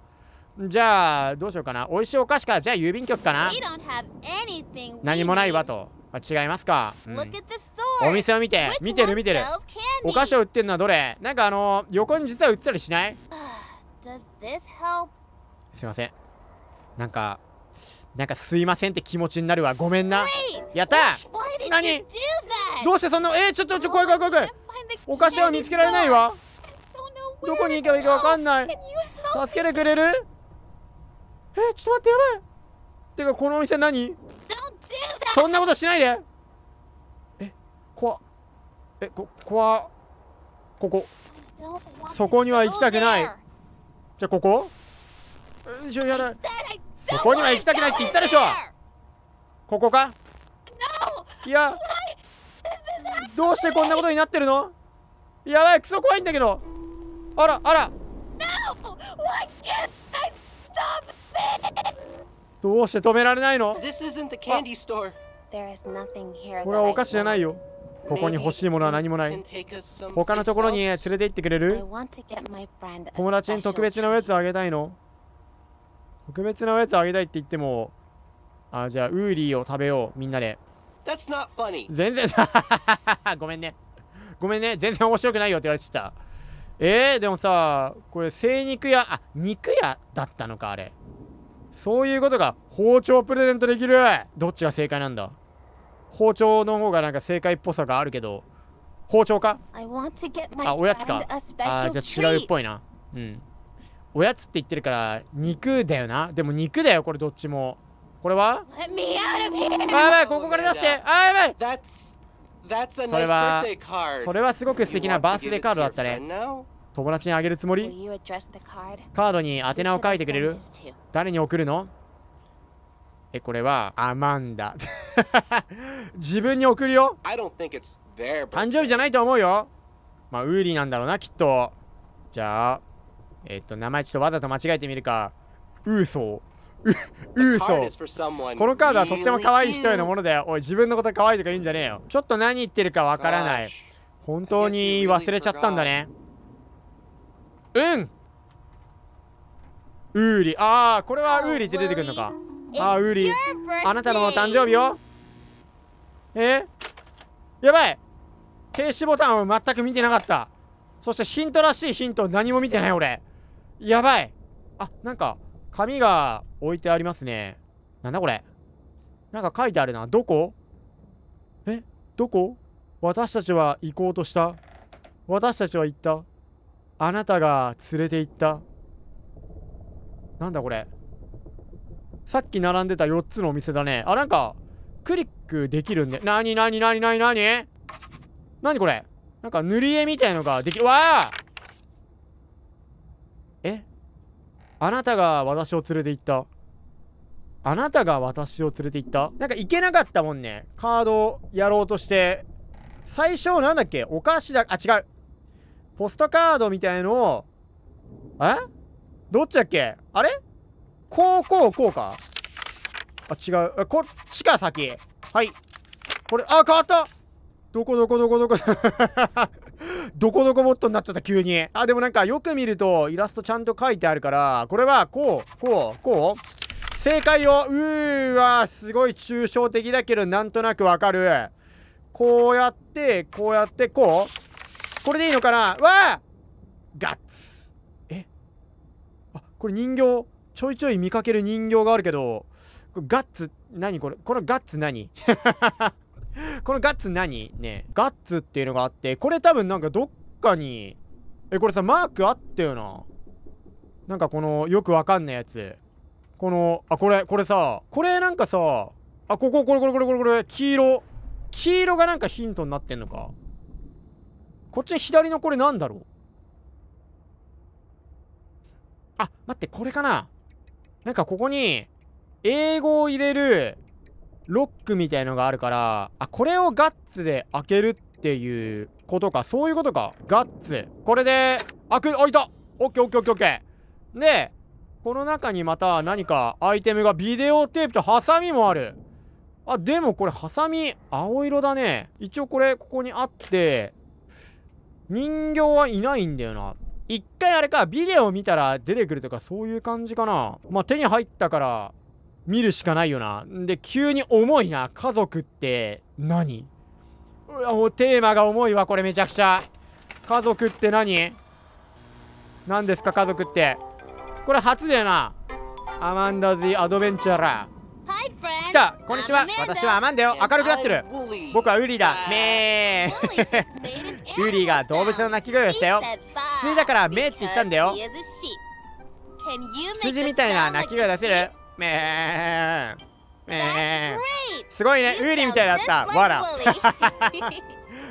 A: じゃあ、どうしようかな。美味しいお菓子か。じゃあ、郵便局かな。何もないわと。違いますか、うん、お店を見て見てる見てるお菓子を売ってるのはどれなんかあの横に実は売ってたりしないすいませんなんかなんかすいませんって気持ちになるわごめんなやった何どうしてそんなえー、ちょっとちょ怖い怖い怖い怖いお菓子を見つけられないわどこに行けばいいか分かんない助けてくれるえちょっと待ってやばいてかこのお店何そんなことしないでえこわえこわここそこには行きたくないじゃあここうんしょやだそこには行きたくないって言ったでしょここかいやどうしてこんなことになってるのやばいクソ怖いんだけどあらあらどうして止められないのこれはお菓子じゃないよここに欲しいものは何もない他のところに連れて行ってくれる友達に特別なおやつをあげたいの特別なおやつをあげたいって言ってもあじゃあウーリーを食べようみんなで全然 ごめんねごめんね全然面白くないよって言われてたえー、でもさこれ精肉屋あ肉屋だったのかあれそういうことが包丁プレゼントできるどっちが正解なんだ包丁の方がなんか正解っぽさがあるけど包丁かあおやつかあじゃあ違うっぽいなうんおやつって言ってるから肉だよなでも肉だよこれどっちもこれはあやばいここから出してあやばいそれは、それはすごく素敵なバースデーカードだったね。友達にあげるつもりカードに宛名を書いてくれる誰に送るのえ、これは、アマンダ。自分に送るよ誕生日じゃないと思うよまあ、ウーリーなんだろうな、きっと。じゃあ、えっと、名前ちょっとわざと間違えてみるか。ウーソー。う、うそ。このカードはとっても可愛い人へのものだよ。おい、自分のこと可愛いとか言うんじゃねえよ。ちょっと何言ってるかわからない。本当に忘れちゃったんだね。うん。ウーリ。ああ、これはウーリって出てくるのか。ああ、ウーリ。あなたの誕生日よ。えやばい停止ボタンを全く見てなかった。そしてヒントらしいヒント何も見てない俺。やばい。あ、なんか、紙が置いてありますね。なんだこれなんか書いてあるな。どこえどこ私たちは行こうとした私たちは行った。あなたが連れて行った。なんだこれさっき並んでた4つのお店だね。あ、なんか、クリックできるんで。なになになになになになにこれなんか塗り絵みたいのができる。わあえあなたが私を連れて行った。あなたが私を連れて行ったなんか行けなかったもんね。カードをやろうとして。最初なんだっけお菓子だ。あ、違う。ポストカードみたいのを、えどっちだっけあれこうこうこうか。あ、違う。こっちか先。はい。これ、あ、変わったどこどこどこどこ。どこどこモッーになっちゃった急にあでもなんかよく見るとイラストちゃんと書いてあるからこれはこうこうこう正解をうーわすごい抽象的だけどなんとなくわかるこうやってこうやってこうこれでいいのかなわあガッツえあこれ人形ちょいちょい見かける人形があるけどガッツ何これこれガッツ何 このガッツ何ねガッツっていうのがあって、これ多分なんかどっかに、え、これさ、マークあったよな。なんかこの、よくわかんないやつ。この、あ、これ、これさ、これなんかさ、あ、ここ、これ、これ、これ、これ、これ、黄色。黄色がなんかヒントになってんのか。こっち左のこれなんだろうあ、待って、これかななんかここに、英語を入れる、ロックみたいのがあるからあこれをガッツで開けるっていうことかそういうことかガッツこれで開く開いたオッケーオッケーオッケーオッケーでこの中にまた何かアイテムがビデオテープとハサミもあるあでもこれハサミ青色だね一応これここにあって人形はいないんだよな一回あれかビデオ見たら出てくるとかそういう感じかなまあ手に入ったから見るしかないよな。で、急に重いな。家族って何、何テーマが重いわ、これめちゃくちゃ。家族って何何ですか、家族って。これ初だよな。アマンダ・ズ・アドベンチャラー。来たこんにちは私はアマンだよ明るくなってる僕はウリーだメーウリーが動物の鳴き声をしたよ普通だからメーって言ったんだよ羊みたいな鳴き声出せるめーめーすごいねウーリーみたいだったわら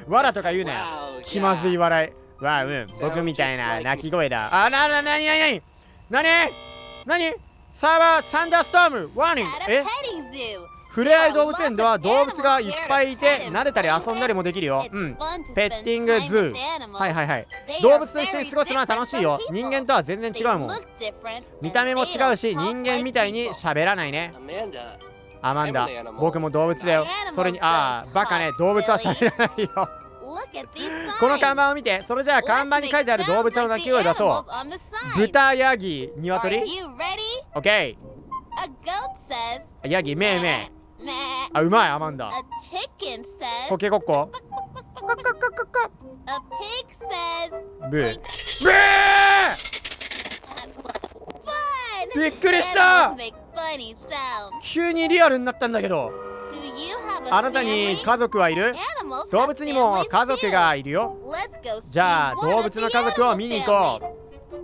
A: わらとか言うなよ気まずい笑いわあうん僕みたいな鳴き声だあららなになになになにサーバーサンダーストームワーニングえふれあい動物園では動物がいっぱいいて慣れたり遊んだりもできるようんペッティングズーはいはいはい動物と一緒に過ごすのは楽しいよ人間とは全然違うもん見た目も違うし人間みたいに喋らないねアマンダ僕も動物だよそれにああバカね動物は喋らないよこの看板を見てそれじゃあ看板に書いてある動物の鳴き声を出そう豚ヤギ鶏 OK ヤギめえめえあ、うまい、アマンダ。コケコッココココココ。ブー。ブーびっくりした急にリアルになったんだけどあなたに家族はいる動物にも家族がいるよじゃあ動物の家族を見に行こ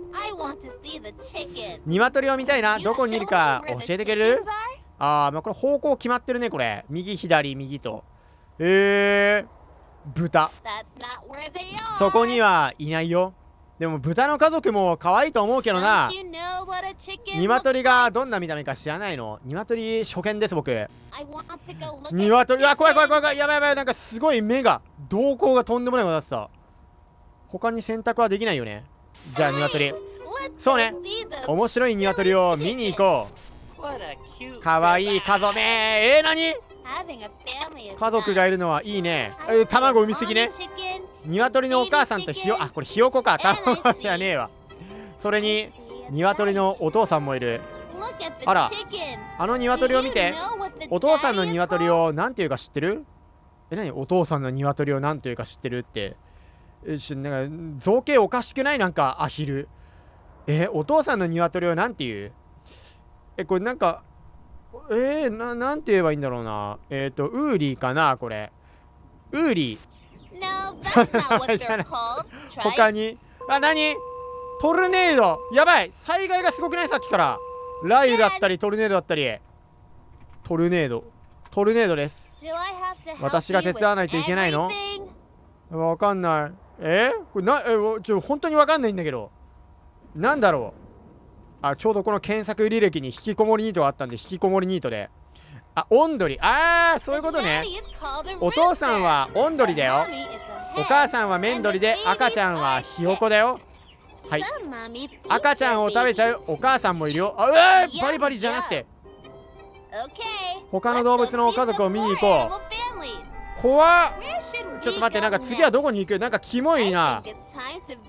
A: うニワトリを見たいなどこにいるか教えてくれるあー、まあ、これ方向決まってるね、これ。右、左、右と。えー、豚。そこにはいないよ。でも豚の家族も可愛いと思うけどな。ニワトリがどんな見た目か知らないのニワトリ初見です、僕。ニワトリ、あ、怖い怖い怖い怖い。やばいやばい。なんかすごい目が、瞳孔がとんでもないことだってた。他に選択はできないよね。じゃあニワトリ。そうね。面白いニワトリを見に行こう。かわいい家族ねえー、何家族がいるのはいいね、えー、卵産みすぎね鶏のお母さんとひよあこれひよこか卵じゃねえわそれに鶏のお父さんもいるあらあの鶏を見てお父さんの鶏を何て言うか知ってるえ何お父さんの鶏を何て言うか知ってるってなんか造形おかしくないなんかアヒルえお父さんの鶏を何て言うえ、これなんか、えー、な、なんて言えばいいんだろうな。えっ、ー、と、ウーリーかな、これ。ウーリー。他に。あ、なにトルネードやばい災害がすごくないさっきから。雷雨だったり、トルネードだったり。トルネード。トルネードです。私が手伝わないといけないのわかんない。えー、これな、えー、ちょ、本当にわかんないんだけど。なんだろうあ、ちょうどこの検索履歴に引きこもりニートがあったんで、引きこもりニートで。あ、オンドリ。あー、そういうことね。お父さんはオンドリだよ。お母さんはメンドリで、赤ちゃんはひよこだよ。はい。赤ちゃんを食べちゃうお母さんもいるよ。あ、うわーバリバリじゃなくて。他の動物の家族を見に行こう。怖っちょっと待ってなんか次はどこに行くなんかキモいな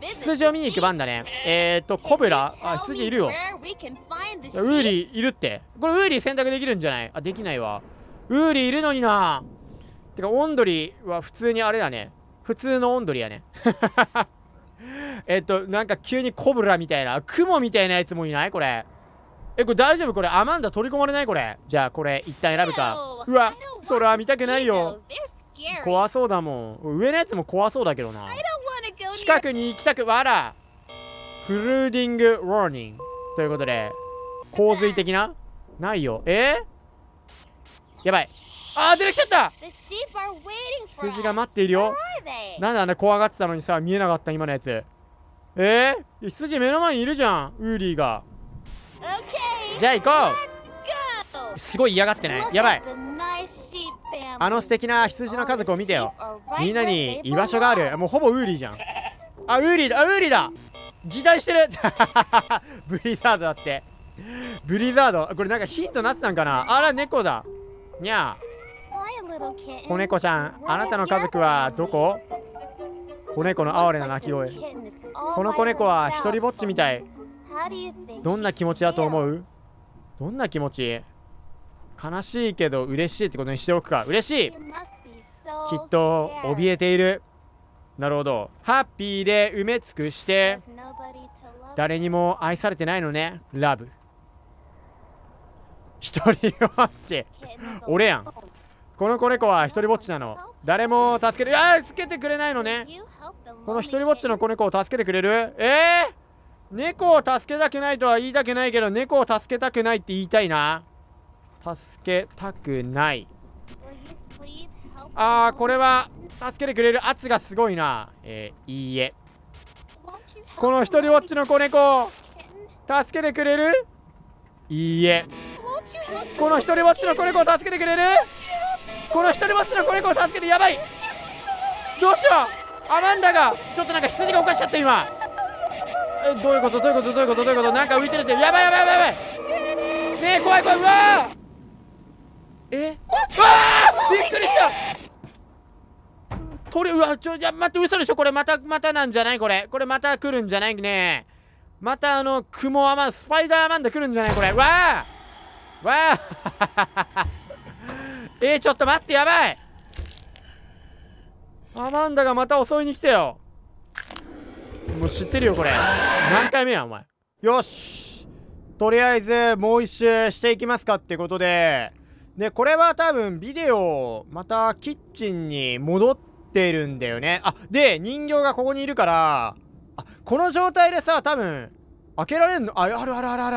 A: 羊を見に行く番だねえっ、ー、とコブラあ羊いるよウーリーいるってこれウーリー選択できるんじゃないあできないわウーリーいるのになてかオンドリーは普通にあれだね普通のオンドリーやね えっとなんか急にコブラみたいなクモみたいなやつもいないこれえこれ大丈夫これアマンダ取り込まれないこれじゃあこれ一旦選ぶかうわそれは見たくないよ怖そうだもん上のやつも怖そうだけどな近くに行きたくわらフルーディング・ローニングということで洪水的なないよえー、やばいあー出てきちゃった
B: 羊が待っているよなん
A: であんな怖がってたのにさ見えなかった今のやつえー、羊目の前にいるじゃんウーリーがじゃあ行こうすごい嫌がってないやばいあの素敵な羊の家族を見てよみんなに居場所があるもうほぼウーリーじゃんあウーリーだウーリーだ擬態してる ブリザードだってブリザードこれなんかヒントなってたんかなあら猫だにゃあ子猫ちゃんあなたの家族はどこ子猫の哀れな鳴き声この子猫は一りぼっちみたいどんな気持ちだと思うどんな気持ち悲しいけど嬉しいってことにしておくか嬉しいきっと怯えているなるほどハッピーで埋め尽くして誰にも愛されてないのねラブ一人ぼっち俺やんこの子猫は一人ぼっちなの誰も助けるあ助けてくれないのねこの一人ぼっちの子猫を助けてくれるえー、猫を助けたくないとは言いたくないけど猫を助けたくないって言いたいな助けたくないあーこれは助けてくれる圧がすごいなえー、いいえこの一人ぼっちの子猫助けてくれるいいえこの一人ぼっちの子猫を助けてくれるこの一人ぼっちの子猫を助けてやばいどうしようアマンダがちょっとなんか羊がおかしかった今えどういうことどういうことどういうことどういうことなんか浮いてるってやばいやばいやばいやばいねえ怖い怖いうわえわあびっくりした鳥うわちょいや、待って嘘でしょこれまたまたなんじゃないこれこれまた来るんじゃないねまたあの雲アマンスパイダーマンで来るんじゃないこれわあわあ えー、ちょっと待ってやばいアマンダがまた襲いに来てよもう知ってるよこれ何回目やお前よしとりあえずもう一周していきますかってことでで、これは多分ビデオ、またキッチンに戻ってるんだよね。あ、で、人形がここにいるから、あ、この状態でさ、多分、開けられんのあ、あるあるあるある。あ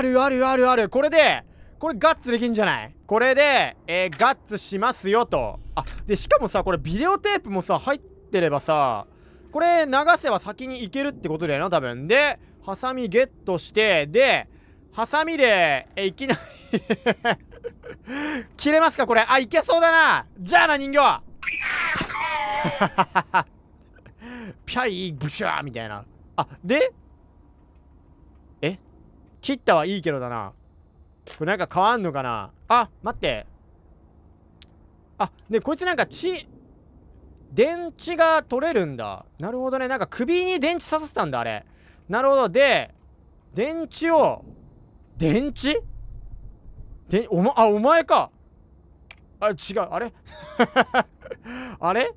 A: るあるあるある。これで、これガッツできんじゃないこれで、えー、ガッツしますよと。あ、で、しかもさ、これビデオテープもさ、入ってればさ、これ流せば先に行けるってことだよな、多分。で、ハサミゲットして、で、ハサミで、え、いきなり 切れますかこれあいけそうだなじゃあな人形 ピャイブシューみたいなあでえ切ったはいいけどだなこれなんか変わんのかなあ待ってあでこいつなんかち電池が取れるんだなるほどねなんか首に電池刺させたんだあれなるほどで電池を電池でおまあお前かあ、違う。あれ あれ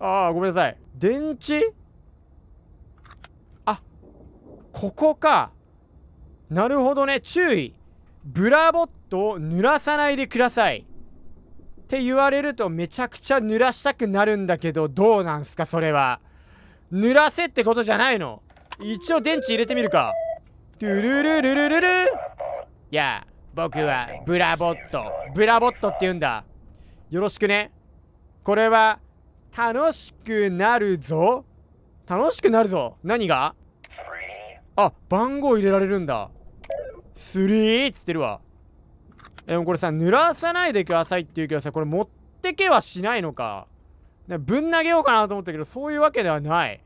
A: ああ、ごめんなさい。電池あ、ここか。なるほどね。注意。ブラボットを濡らさないでください。って言われるとめちゃくちゃ濡らしたくなるんだけど、どうなんすか、それは。濡らせってことじゃないの。一応電池入れてみるか。ルゥルルルルルルいやあ。僕はブラボットブラボットって言うんだよろしくねこれは楽しくなるぞ楽しくなるぞ何があ番号入れられるんだ3っつってるわでもこれさ濡らさないでくださいって言うけどさこれ持ってけはしないのかぶん投げようかなと思ったけどそういうわけではない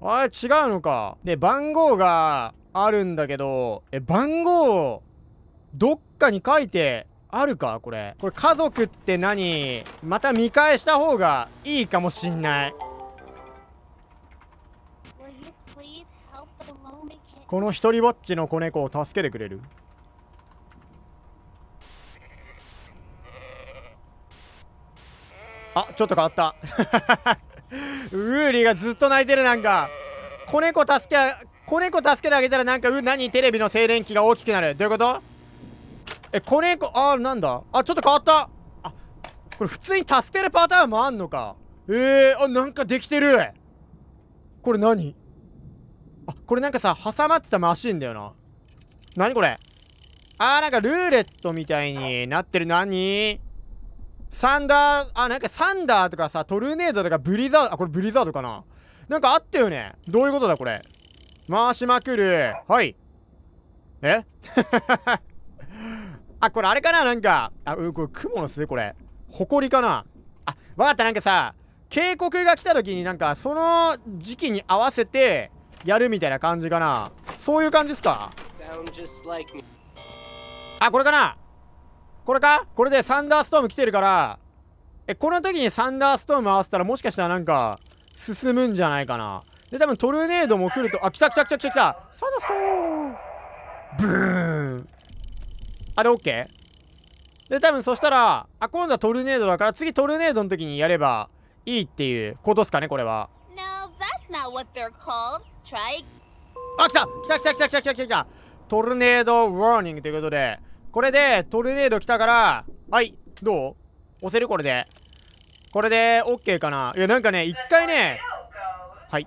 A: あれ違うのかで番号があるんだけどえ番号どっかに書いてあるかこれ。これ家族って何また見返した方がいいかもしんない。この一人ぼっちの子猫を助けてくれるあちょっと変わったウーリーがずっと泣いてるなんか子猫助け子猫助けてあげたらなんかう何テレビの静電気が大きくなるどういうことえ、これ、あなんだあ、ちょっと変わったあ、これ普通に助けるパターンもあんのか。えー、あ、なんかできてるこれ何あ、これなんかさ、挟まってたマシンだよな。何これあー、なんかルーレットみたいになってる何サンダー、あ、なんかサンダーとかさ、トルネードとかブリザード、あ、これブリザードかななんかあったよね。どういうことだ、これ。回しまくる。はい。えあ、これあれかななんか、あ、うん、これ雲の巣これ。りかなあ、わかった。なんかさ、警告が来た時になんか、その時期に合わせて、やるみたいな感じかなそういう感じですかあ、これかなこれかこれでサンダーストーム来てるから、え、この時にサンダーストーム合わせたらもしかしたらなんか、進むんじゃないかな。で、多分トルネードも来ると、あ、来た来た来た来た来たサンダーストームブーンあれ OK? で、多分そしたら、あ、今度はトルネードだから、次トルネードの時にやればいいっていうことっすかね、これは。No, that's not what they're called. Try... あ、来た来た来た来た来た来た来た来たトルネードウォーニングということで、これでトルネード来たから、はい、どう押せるこれで。これで OK かないや、なんかね、一回ね、はい。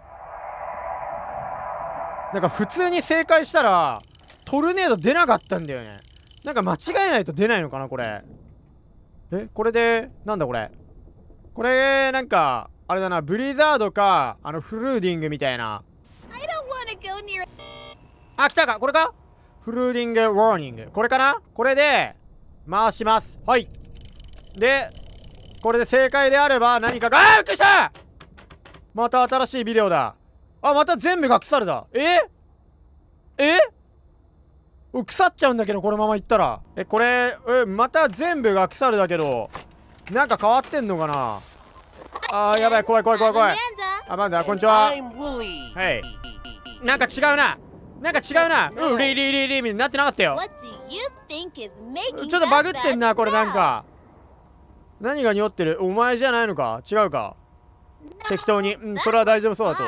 A: なんか普通に正解したら、トルネード出なかったんだよね。なんか間違えないと出ないのかなこれえこれでなんだこれこれなんかあれだなブリザードかあのフルーディングみたいなあ来たかこれかフルーディングウォーニングこれかなこれで回しますはいでこれで正解であれば何かがあーびっくりしたまた新しいビデオだあまた全部が腐るだええ腐っちゃうんだけど、このまま行ったら。え、これ、え、また全部が腐るだけど、なんか変わってんのかなあー、やばい、怖い怖い怖い怖い。あ、マンダ、こんにちは。はい。なんか違うな。なんか違うな。うん、リリリリリになってなかったよ。ちょっとバグってんな、これなんか。何が匂ってるお前じゃないのか違うか適当に。うん、それは大丈夫そうだと。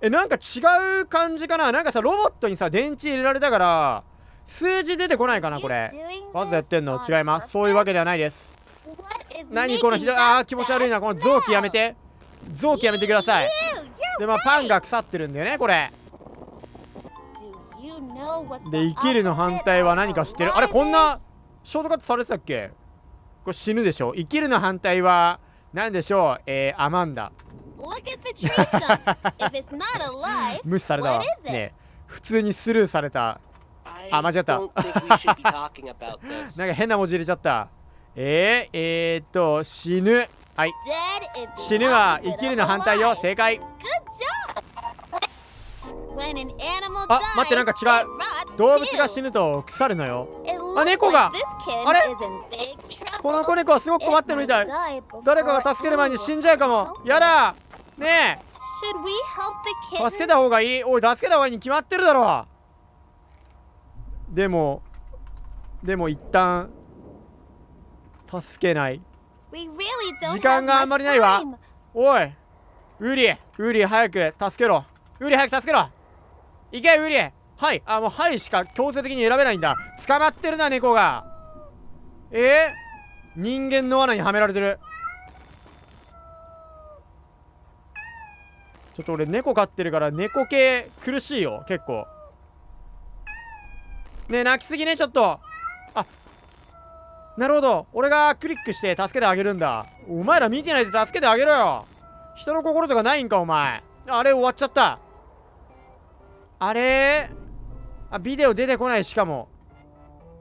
A: え、なんか違う感じかななんかさ、ロボットにさ、電池入れられたから、数字出てこないかなこれわざやってんの違いますそういうわけではないです何このひどああ気持ち悪いなこの臓器やめて臓器やめてくださいでまあパンが腐ってるんだよねこれで生きるの反対は何か知ってるあれこんなショートカットされてたっけこれ死ぬでしょ生きるの反対は何でしょうえー、アマンダ 無視されたわね普通にスルーされたあ、間違った。なんか変な文字入れちゃった。えー、えー、っと、死ぬ。はい。死ぬは生きるの反対よ。正解。あ、待って、なんか違う。動物が死ぬと腐るのよ。あ、猫があれ
B: この子猫はすごく困ってるみたい。
A: 誰かが助ける前に死んじゃうかも。やだねえ助けた方がいいおい助けた方がいいに決まってるだろでもでも一旦助けない時間があんまりないわおいウリウリ早く助けろウリ早く助けろ行けウリはいあもうはいしか強制的に選べないんだ捕まってるな猫がえー、人間の罠にはめられてるちょっと俺猫飼ってるから猫系苦しいよ結構ねえ泣きすぎねちょっとあなるほど俺がクリックして助けてあげるんだお前ら見てないで助けてあげろよ人の心とかないんかお前あれ終わっちゃったあれあビデオ出てこないしかも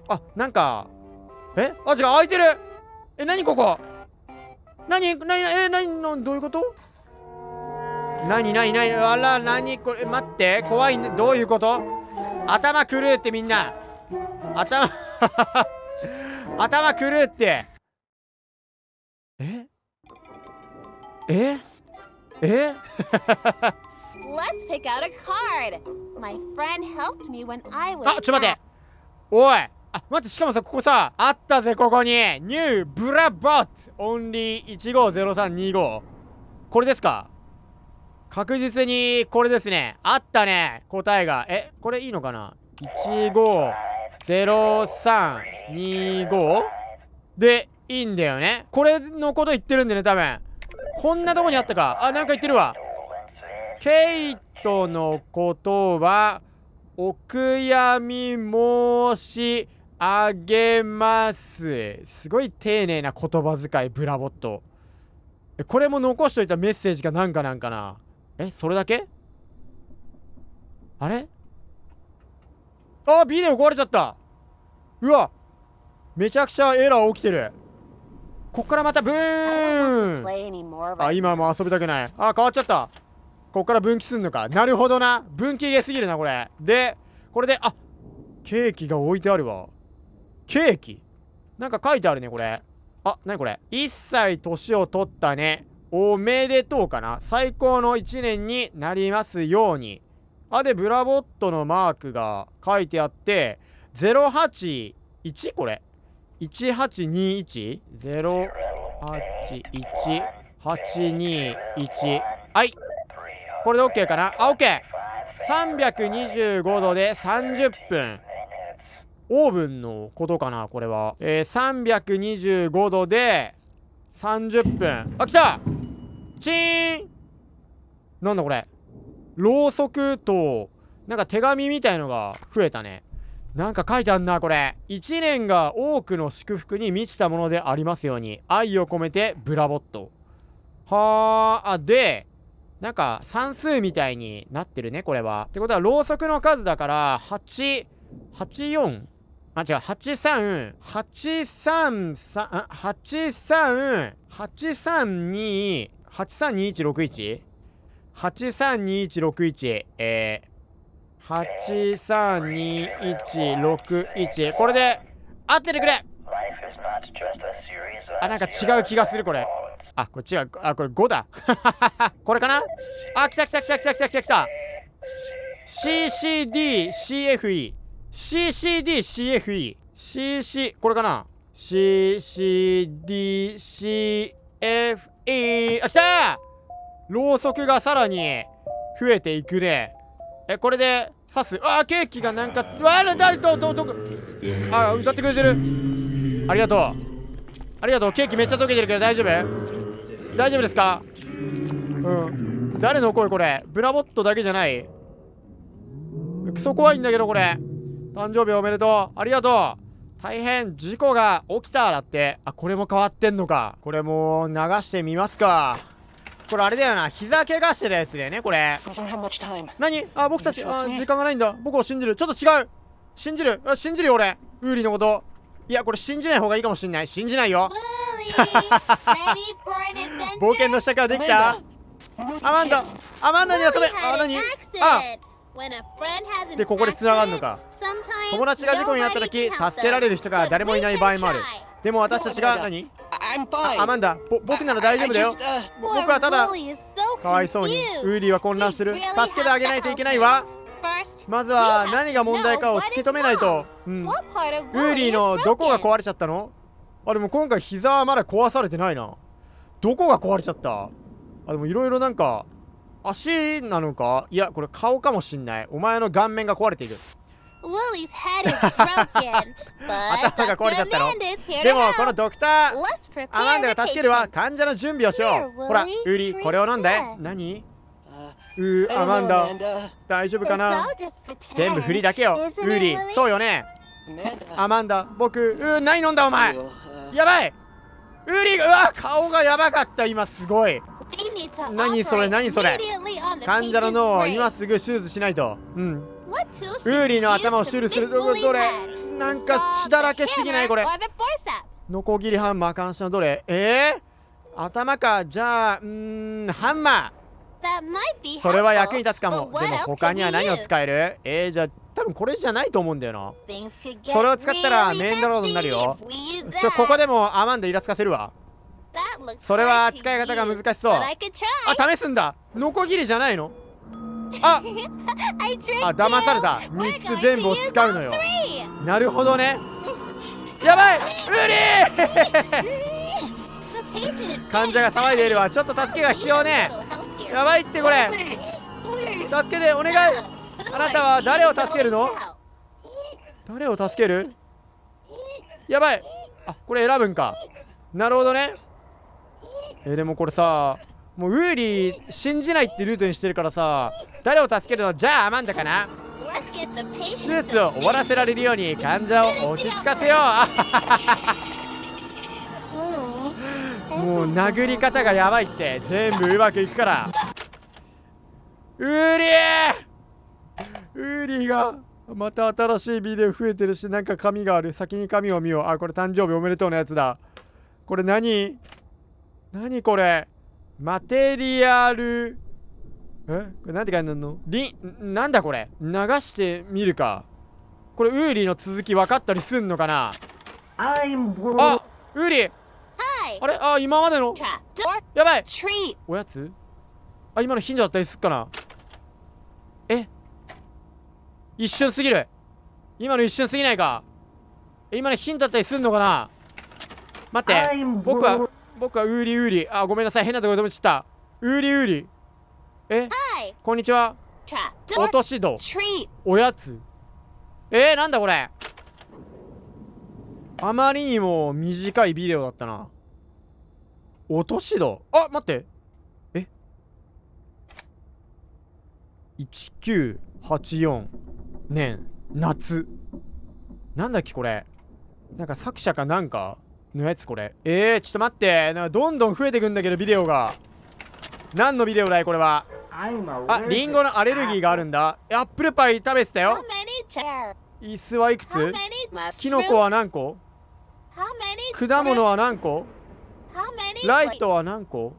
A: あなんかえあ違う開いてるえ何ここ何何え何何どういうこと何何何あら何これ待って怖いね、どういうこと頭狂うってみんな頭頭狂うってえええ Let's pick out a card. My friend helped me when I was あ、ちょっと待って。おい。あ、待って、しかもさ、ここさ、あったぜ、ここに。ニューブラバットオンリー150325。これですか確実に、これですね。あったね、答えが。え、これいいのかな ?15。0325でいいんだよねこれのこと言ってるんでね多分こんなとこにあったかあなんか言ってるわケイトのことはお悔やみ申し上げますすごい丁寧な言葉遣いブラボットこれも残しといたメッセージがなんかなんかなえそれだけあれあー、ビデオ壊れちゃった。うわ。めちゃくちゃエラー起きてる。こっからまたブーンあ、今も遊びたくない。あ、変わっちゃった。こっから分岐すんのか。なるほどな。分岐えすぎるな、これ。で、これで、あケーキが置いてあるわ。ケーキなんか書いてあるね、これ。あ、なにこれ。一歳年を取ったね。おめでとうかな。最高の一年になりますように。あでブラボットのマークが書いてあって081これ1821081821はいこれで OK かなあ OK325 度で30分オーブンのことかなこれはえー、325度で30分あ来たチーンなんだこれろうそくと、なんか手紙みたいのが増えたね。なんか書いてあんな、これ。1年が多くの祝福に満ちたものでありますように。愛を込めて、ブラボット。はあ、あ、で、なんか算数みたいになってるね、これは。ってことは、ろうそくの数だから、8、84? あ、違う、83、833、83832、832、161? 832161えー、832161これで合っててくれあなんか違う気がするこれあこれ違うあこれ5だ これかなあ来た来た来た来た来た来た来た CCDCFE CCDCFE CC これかな CCDCFE あ来たろうそくがさらに増えていくで、え、これで刺す。あ、ケーキがなんか、あれ、誰と、ど、ど、あ、歌ってくれてる。ありがとう。ありがとう。ケーキめっちゃ溶けてるけど大丈夫大丈夫ですかうん。誰の声これブラボットだけじゃないクソ怖いんだけどこれ。誕生日おめでとう。ありがとう。大変、事故が起きた。だって。あ、これも変わってんのか。これも流してみますか。これあれだよな膝怪我してたやつだよねこれ何あ僕たちあ時間がないんだ僕を信じるちょっと違う信じる信じるよ俺ウーリーのこといやこれ信じない方がいいかもしんない信じないよ 冒険の支度はできたアマンダアマンダには飛べあ何あでここで繋がるのか友達が事故に遭った時助けられる人が誰もいない場合もあるでも私たちが何アマンダ、僕なら大丈夫だよ。僕はただ、かわいそうに、ウーリーは混乱する。助けてあげないといけないわ。まずは何が問題かを突き止めないと。うん、ウーリーのどこが壊れちゃったのあ、でも今回膝はまだ壊されてないな。どこが壊れちゃったあ、でもいろいろなんか、足なのかいや、これ顔かもしんない。お前の顔面が壊れている。Lily's head is broken, 頭が壊れちゃったのでもこのドクターアマンダが助けるは患者の準備をしようほらウリこれを飲んで何うーアマンダ大丈夫かな全部フリだけよウリそうよねアマンダ僕うー何飲んだお前やばいウリうわ顔がやばかった今すごい何それ何それ患者の脳を今すぐ手術しないとうんウーリーの頭を修理するどれれなんか血だらけすぎないこれノコギリハンマー監視のどれえー、頭かじゃあうんハンマーそれは役に立つかもでも他には何を使えるえー、じゃあ多分これじゃないと思うんだよなそれを使ったらメインドロードになるよちょここでもアマンダイラつかせるわそれは使い方が難しそうあ試すんだノコギリじゃないのああ騙された3つ全部を使うのよなるほどねやばい無理患者が騒いでいるわちょっと助けが必要ねやばいってこれ助けてお願いあなたは誰を助けるの誰を助けるやばいあこれ選ぶんかなるほどねえー、でもこれさもうウーリー信じないってルートにしてるからさ誰を助けるのじゃあアマンダかな手術を終わらせられるように患者を落ち着かせようもう殴り方がやばいって全部うまくいくからウーリーウーリーがまた新しいビデオ増えてるしなんか髪がある先に髪を見ようあこれ誕生日おめでとうのやつだこれ何何これマテリアルえこれなんて書いてあるのりなんだこれ流してみるかこれウーリーの続き分かったりすんのかなあウーリーあれあ今までのやばいおやつあ今のヒントだったりすっかなえ一瞬すぎる今の一瞬すぎないか今のヒントだったりすんのかな待って僕は僕はウーリウーリあごめんなさい変なとこで止めちゃったウーリウーリえ、Hi. こんにちは落としどおやつえー、なんだこれあまりにも短いビデオだったな落としどあ待ってえ1984年夏なんだっけこれなんか作者かなんかのやつこれえー、ちょっと待ってなんかどんどん増えてくんだけどビデオが何のビデオだいこれはあリンゴのアレルギーがあるんだアップルパイ食べてたよ椅子はいくつキノコは何個果物は何個ライトは何個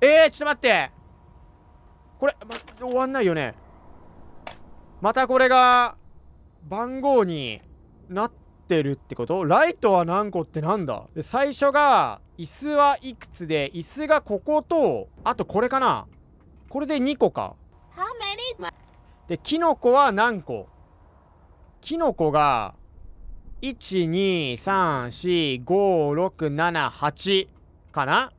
A: えー、ちょっと待ってこれ、ま、終わんないよねまたこれが番号になってってるってことライトは何個ってなんだで最初が椅子はいくつで椅子がこことあとこれかなこれで2個かでキノコは何個キノコが1234567 8かな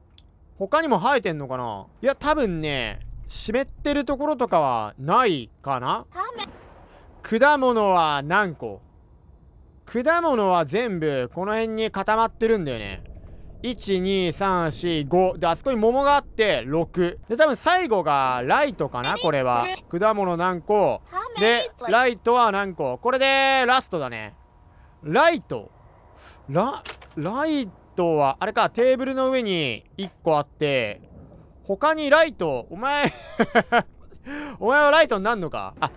A: 他にも生えてんのかないや多分ね湿ってるところとかはないかな果物は何個果物は全部、この辺に固まってるんだよね。1、2、3、4、5。で、あそこに桃があって、6。で、多分最後が、ライトかなこれは。果物何個。で、ライトは何個。これで、ラストだね。ライト。ラ、ライトは、あれか、テーブルの上に1個あって、他にライト、お前 お前はライトになんのかあ、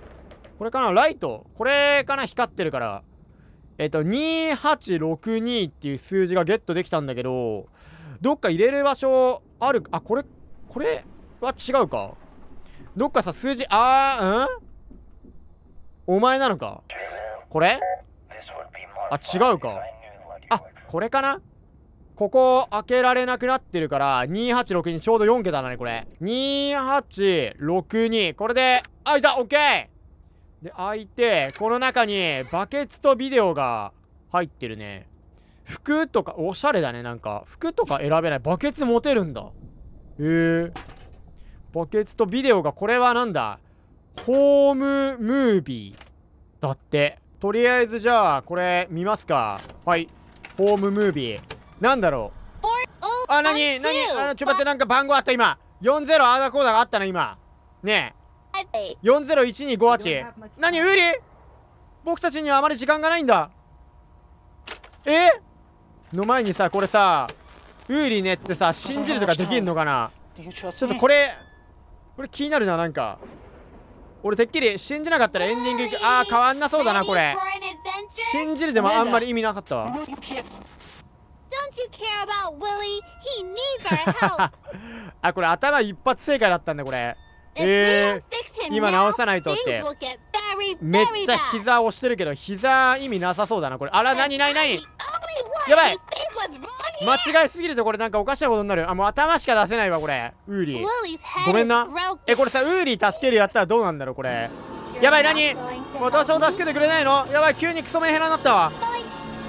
A: これかなライトこれかな光ってるから。えっと、2862っていう数字がゲットできたんだけど、どっか入れる場所ある、あ、これ、これは違うか。どっかさ、数字、あー、うんお前なのか。これあ、違うか。あ、これかなここ開けられなくなってるから、2862ちょうど4桁だね、これ。2862。これで、あ、いたオッケーで、開いて、この中にバケツとビデオが入ってるね。服とか、おしゃれだね、なんか。服とか選べない。バケツ持てるんだ。へえ。バケツとビデオが、これはなんだホームムービー。だって。とりあえずじゃあ、これ見ますか。はい。ホームムービー。なんだろう。あ、なになにあの、ちょ待って、なんか番号あった今。40ああだこうだがあったな、今。ねえ。40125 8何ウーリー僕たちにはあまり時間がないんだえの前にさこれさウーリーねっつってさ信じるとかできんのかなちょっとこれこれ気になるななんか俺てっきり信じなかったらエンディングいくあ変わんなそうだなこれ信じるでもあんまり意味なかったわ あこれ頭一発正解だったんだこれえー、今直さないとってめっちゃ膝押してるけど膝意味なさそうだなこれあら何何何やばい間違いすぎるとこれなんかおかしなことになるあもう頭しか出せないわこれウーリーごめんなえこれさウーリー助けるやったらどうなんだろうこれやばい何私を助けてくれないのやばい急にクソメヘラになったわ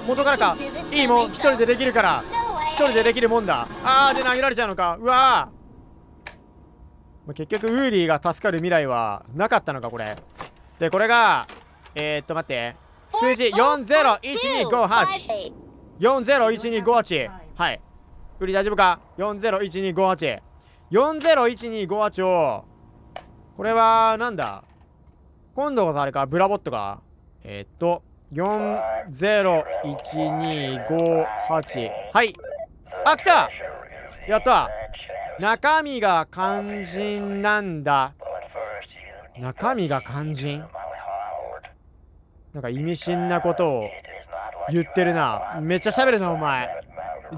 A: 元からかいいもん一人でできるから一人でできるもんだあーで投げられちゃうのかうわー結局ウーリーが助かる未来はなかったのかこれでこれがえー、っと待って数字401258401258はいウーリー大丈夫か401258401258をこれはなんだ今度こそあれかブラボットかえー、っと401258はいあ来たやった中身が肝心なんだ中身が肝心なんか意味深なことを言ってるなめっちゃ喋るなお前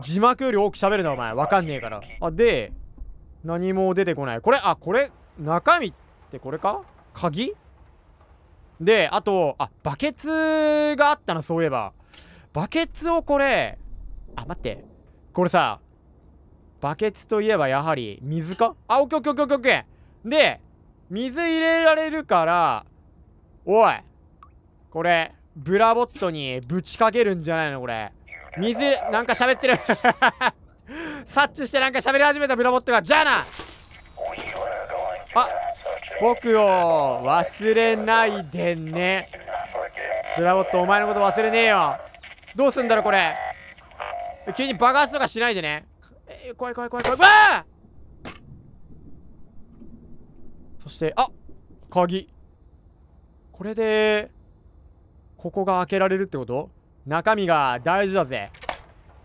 A: 字幕より多く喋るなお前わかんねえからあで何も出てこないこれあこれ中身ってこれか鍵であとあバケツがあったなそういえばバケツをこれあ待ってこれさバケツといえばやはり水かあ、オッケーオッケーオッケーオッケーで、水入れられるから、おいこれ、ブラボットにぶちかけるんじゃないのこれ。水、なんか喋ってる 察知してなんか喋り始めたブラボットが、じゃあなあ、僕を忘れないでね。ブラボット、お前のこと忘れねえよ。どうすんだろ、これ。急に爆発とかしないでね。えー、怖い怖い怖い怖い。わそして、あ鍵。これで、ここが開けられるってこと中身が大事だぜ。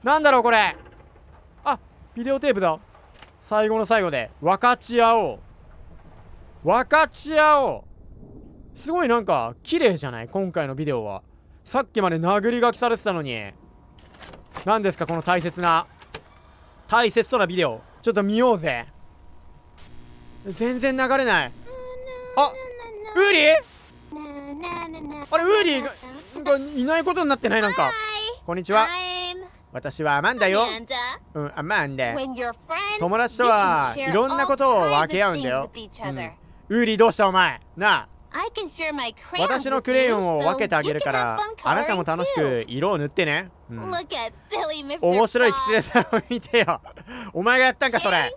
A: なんだろうこれあ、ビデオテープだ。最後の最後で、分かち合おう。分かち合おう。すごいなんか、綺麗じゃない今回のビデオは。さっきまで殴り書きされてたのに。何ですかこの大切な大切そうなビデオちょっと見ようぜ全然流れないあウーリーあれウーリーががいないことになってないなんかこんにちは私はアマンダようんアマンダ友達とはいろんなことを分け合うんだよ、うん、ウーリーどうしたお前なあ私のクレヨンを分けてあげるからあなたも楽しく色を塗ってね、うん、面白いキツネさんを見てよお前がやったんかそれ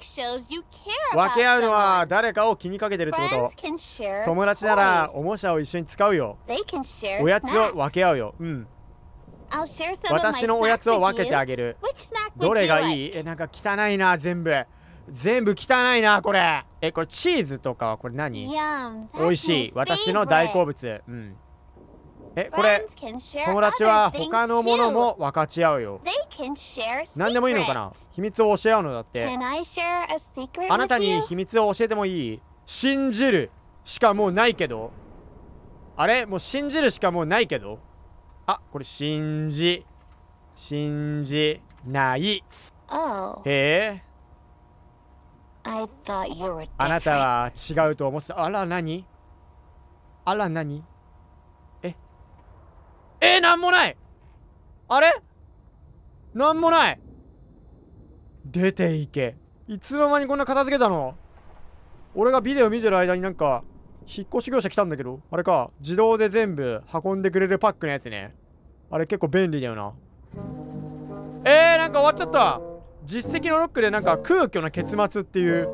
A: 分け合うのは誰かを気にかけてるってこと友達ならおもちゃを一緒に使うよおやつを分け合うようん私のおやつを分けてあげるどれがいいえなんか汚いな全部全部汚いなこれえこれチーズとかはこれ何美味しい私の大好物うんえこれ友達は他のものも分かち合うよ何でもいいのかな秘密を教え合うのだってあなたに秘密を教えてもいい信じるしかもうないけどあれもう信じるしかもうないけどあこれ信じ信じない、oh. へえあなたは違うと思ってた。あら何、あら何ええー、なんもないあれなんもない出ていけ。いつの間にこんな片付けたの俺がビデオ見てる間になんか、引っ越し業者来たんだけど、あれか、自動で全部運んでくれるパックのやつね。あれ結構便利だよな。えー、なんか終わっちゃった実績のロックでなんか空虚な結末っていう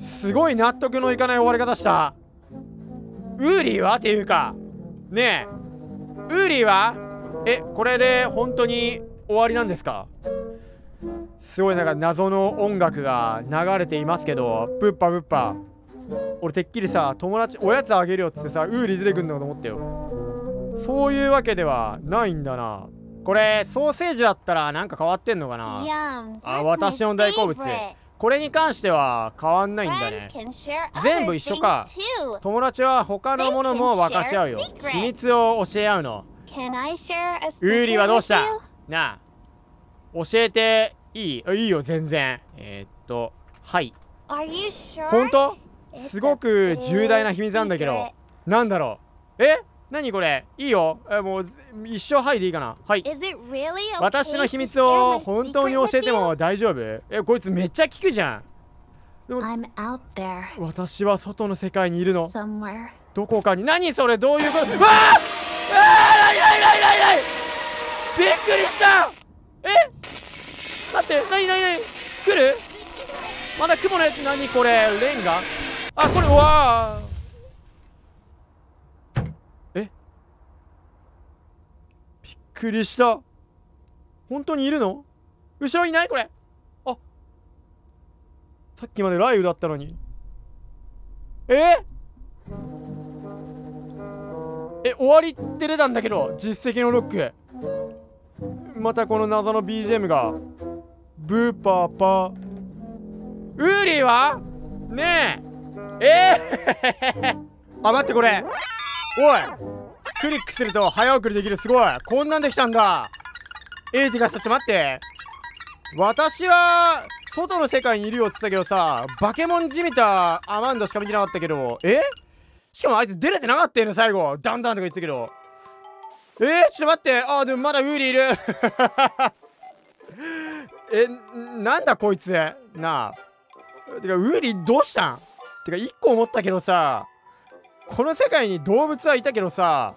A: すごい納得のいかない終わり方したウーリーはっていうかねえウーリーはえこれで本当に終わりなんですかすごいなんか謎の音楽が流れていますけどプッパプッパ俺てっきりさ友達おやつあげるよっつってさウーリー出てくんのかと思ったよそういうわけではないんだなこれソーセージだったらなんか変わってんのかなあ私の大好物これに関しては変わんないんだね全部一緒か友達は他のものも分かち合うよ秘密を教え合うのウーリーはどうしたなあ教えていいいいよ全然えー、っとはい本当すごく重大な秘密なんだけどなんだろうえ何これいいよえもう一生はいでいいかなはい、私の秘密を本当に教えても大丈夫えこいつめっちゃ聞くじゃんでも私は外の世界にいるのどこかに何それどういうことわ ああいないないないないびっくりしたえ待って何何何来るまだ雲のやつ何これレンガあこれわあくりした本当にいるの後ろいないこれあさっきまで雷雨だったのにええ終わりって出たんだけど実績のロックまたこの謎の BGM がブーパーパーウーリーはねええー あ待ってこれおいクリックすると早送りできるすごいこんなんできたんだええー、てかさちょっと待って私は外の世界にいるよって言ったけどさバケモンじみたアマンドしか見てなかったけどえしかもあいつ出れてなかったよね最後ダンダンとか言ってたけどえー、ちょっと待ってあーでもまだウーリーいる えなんだこいつなあてかウーリーどうしたんてか1個思ったけどさこの世界に動物はいたけどさ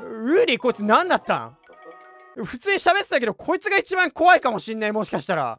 A: ウーリーこいつ何だったん普通に喋ってたけどこいつが一番怖いかもしんないもしかしたら。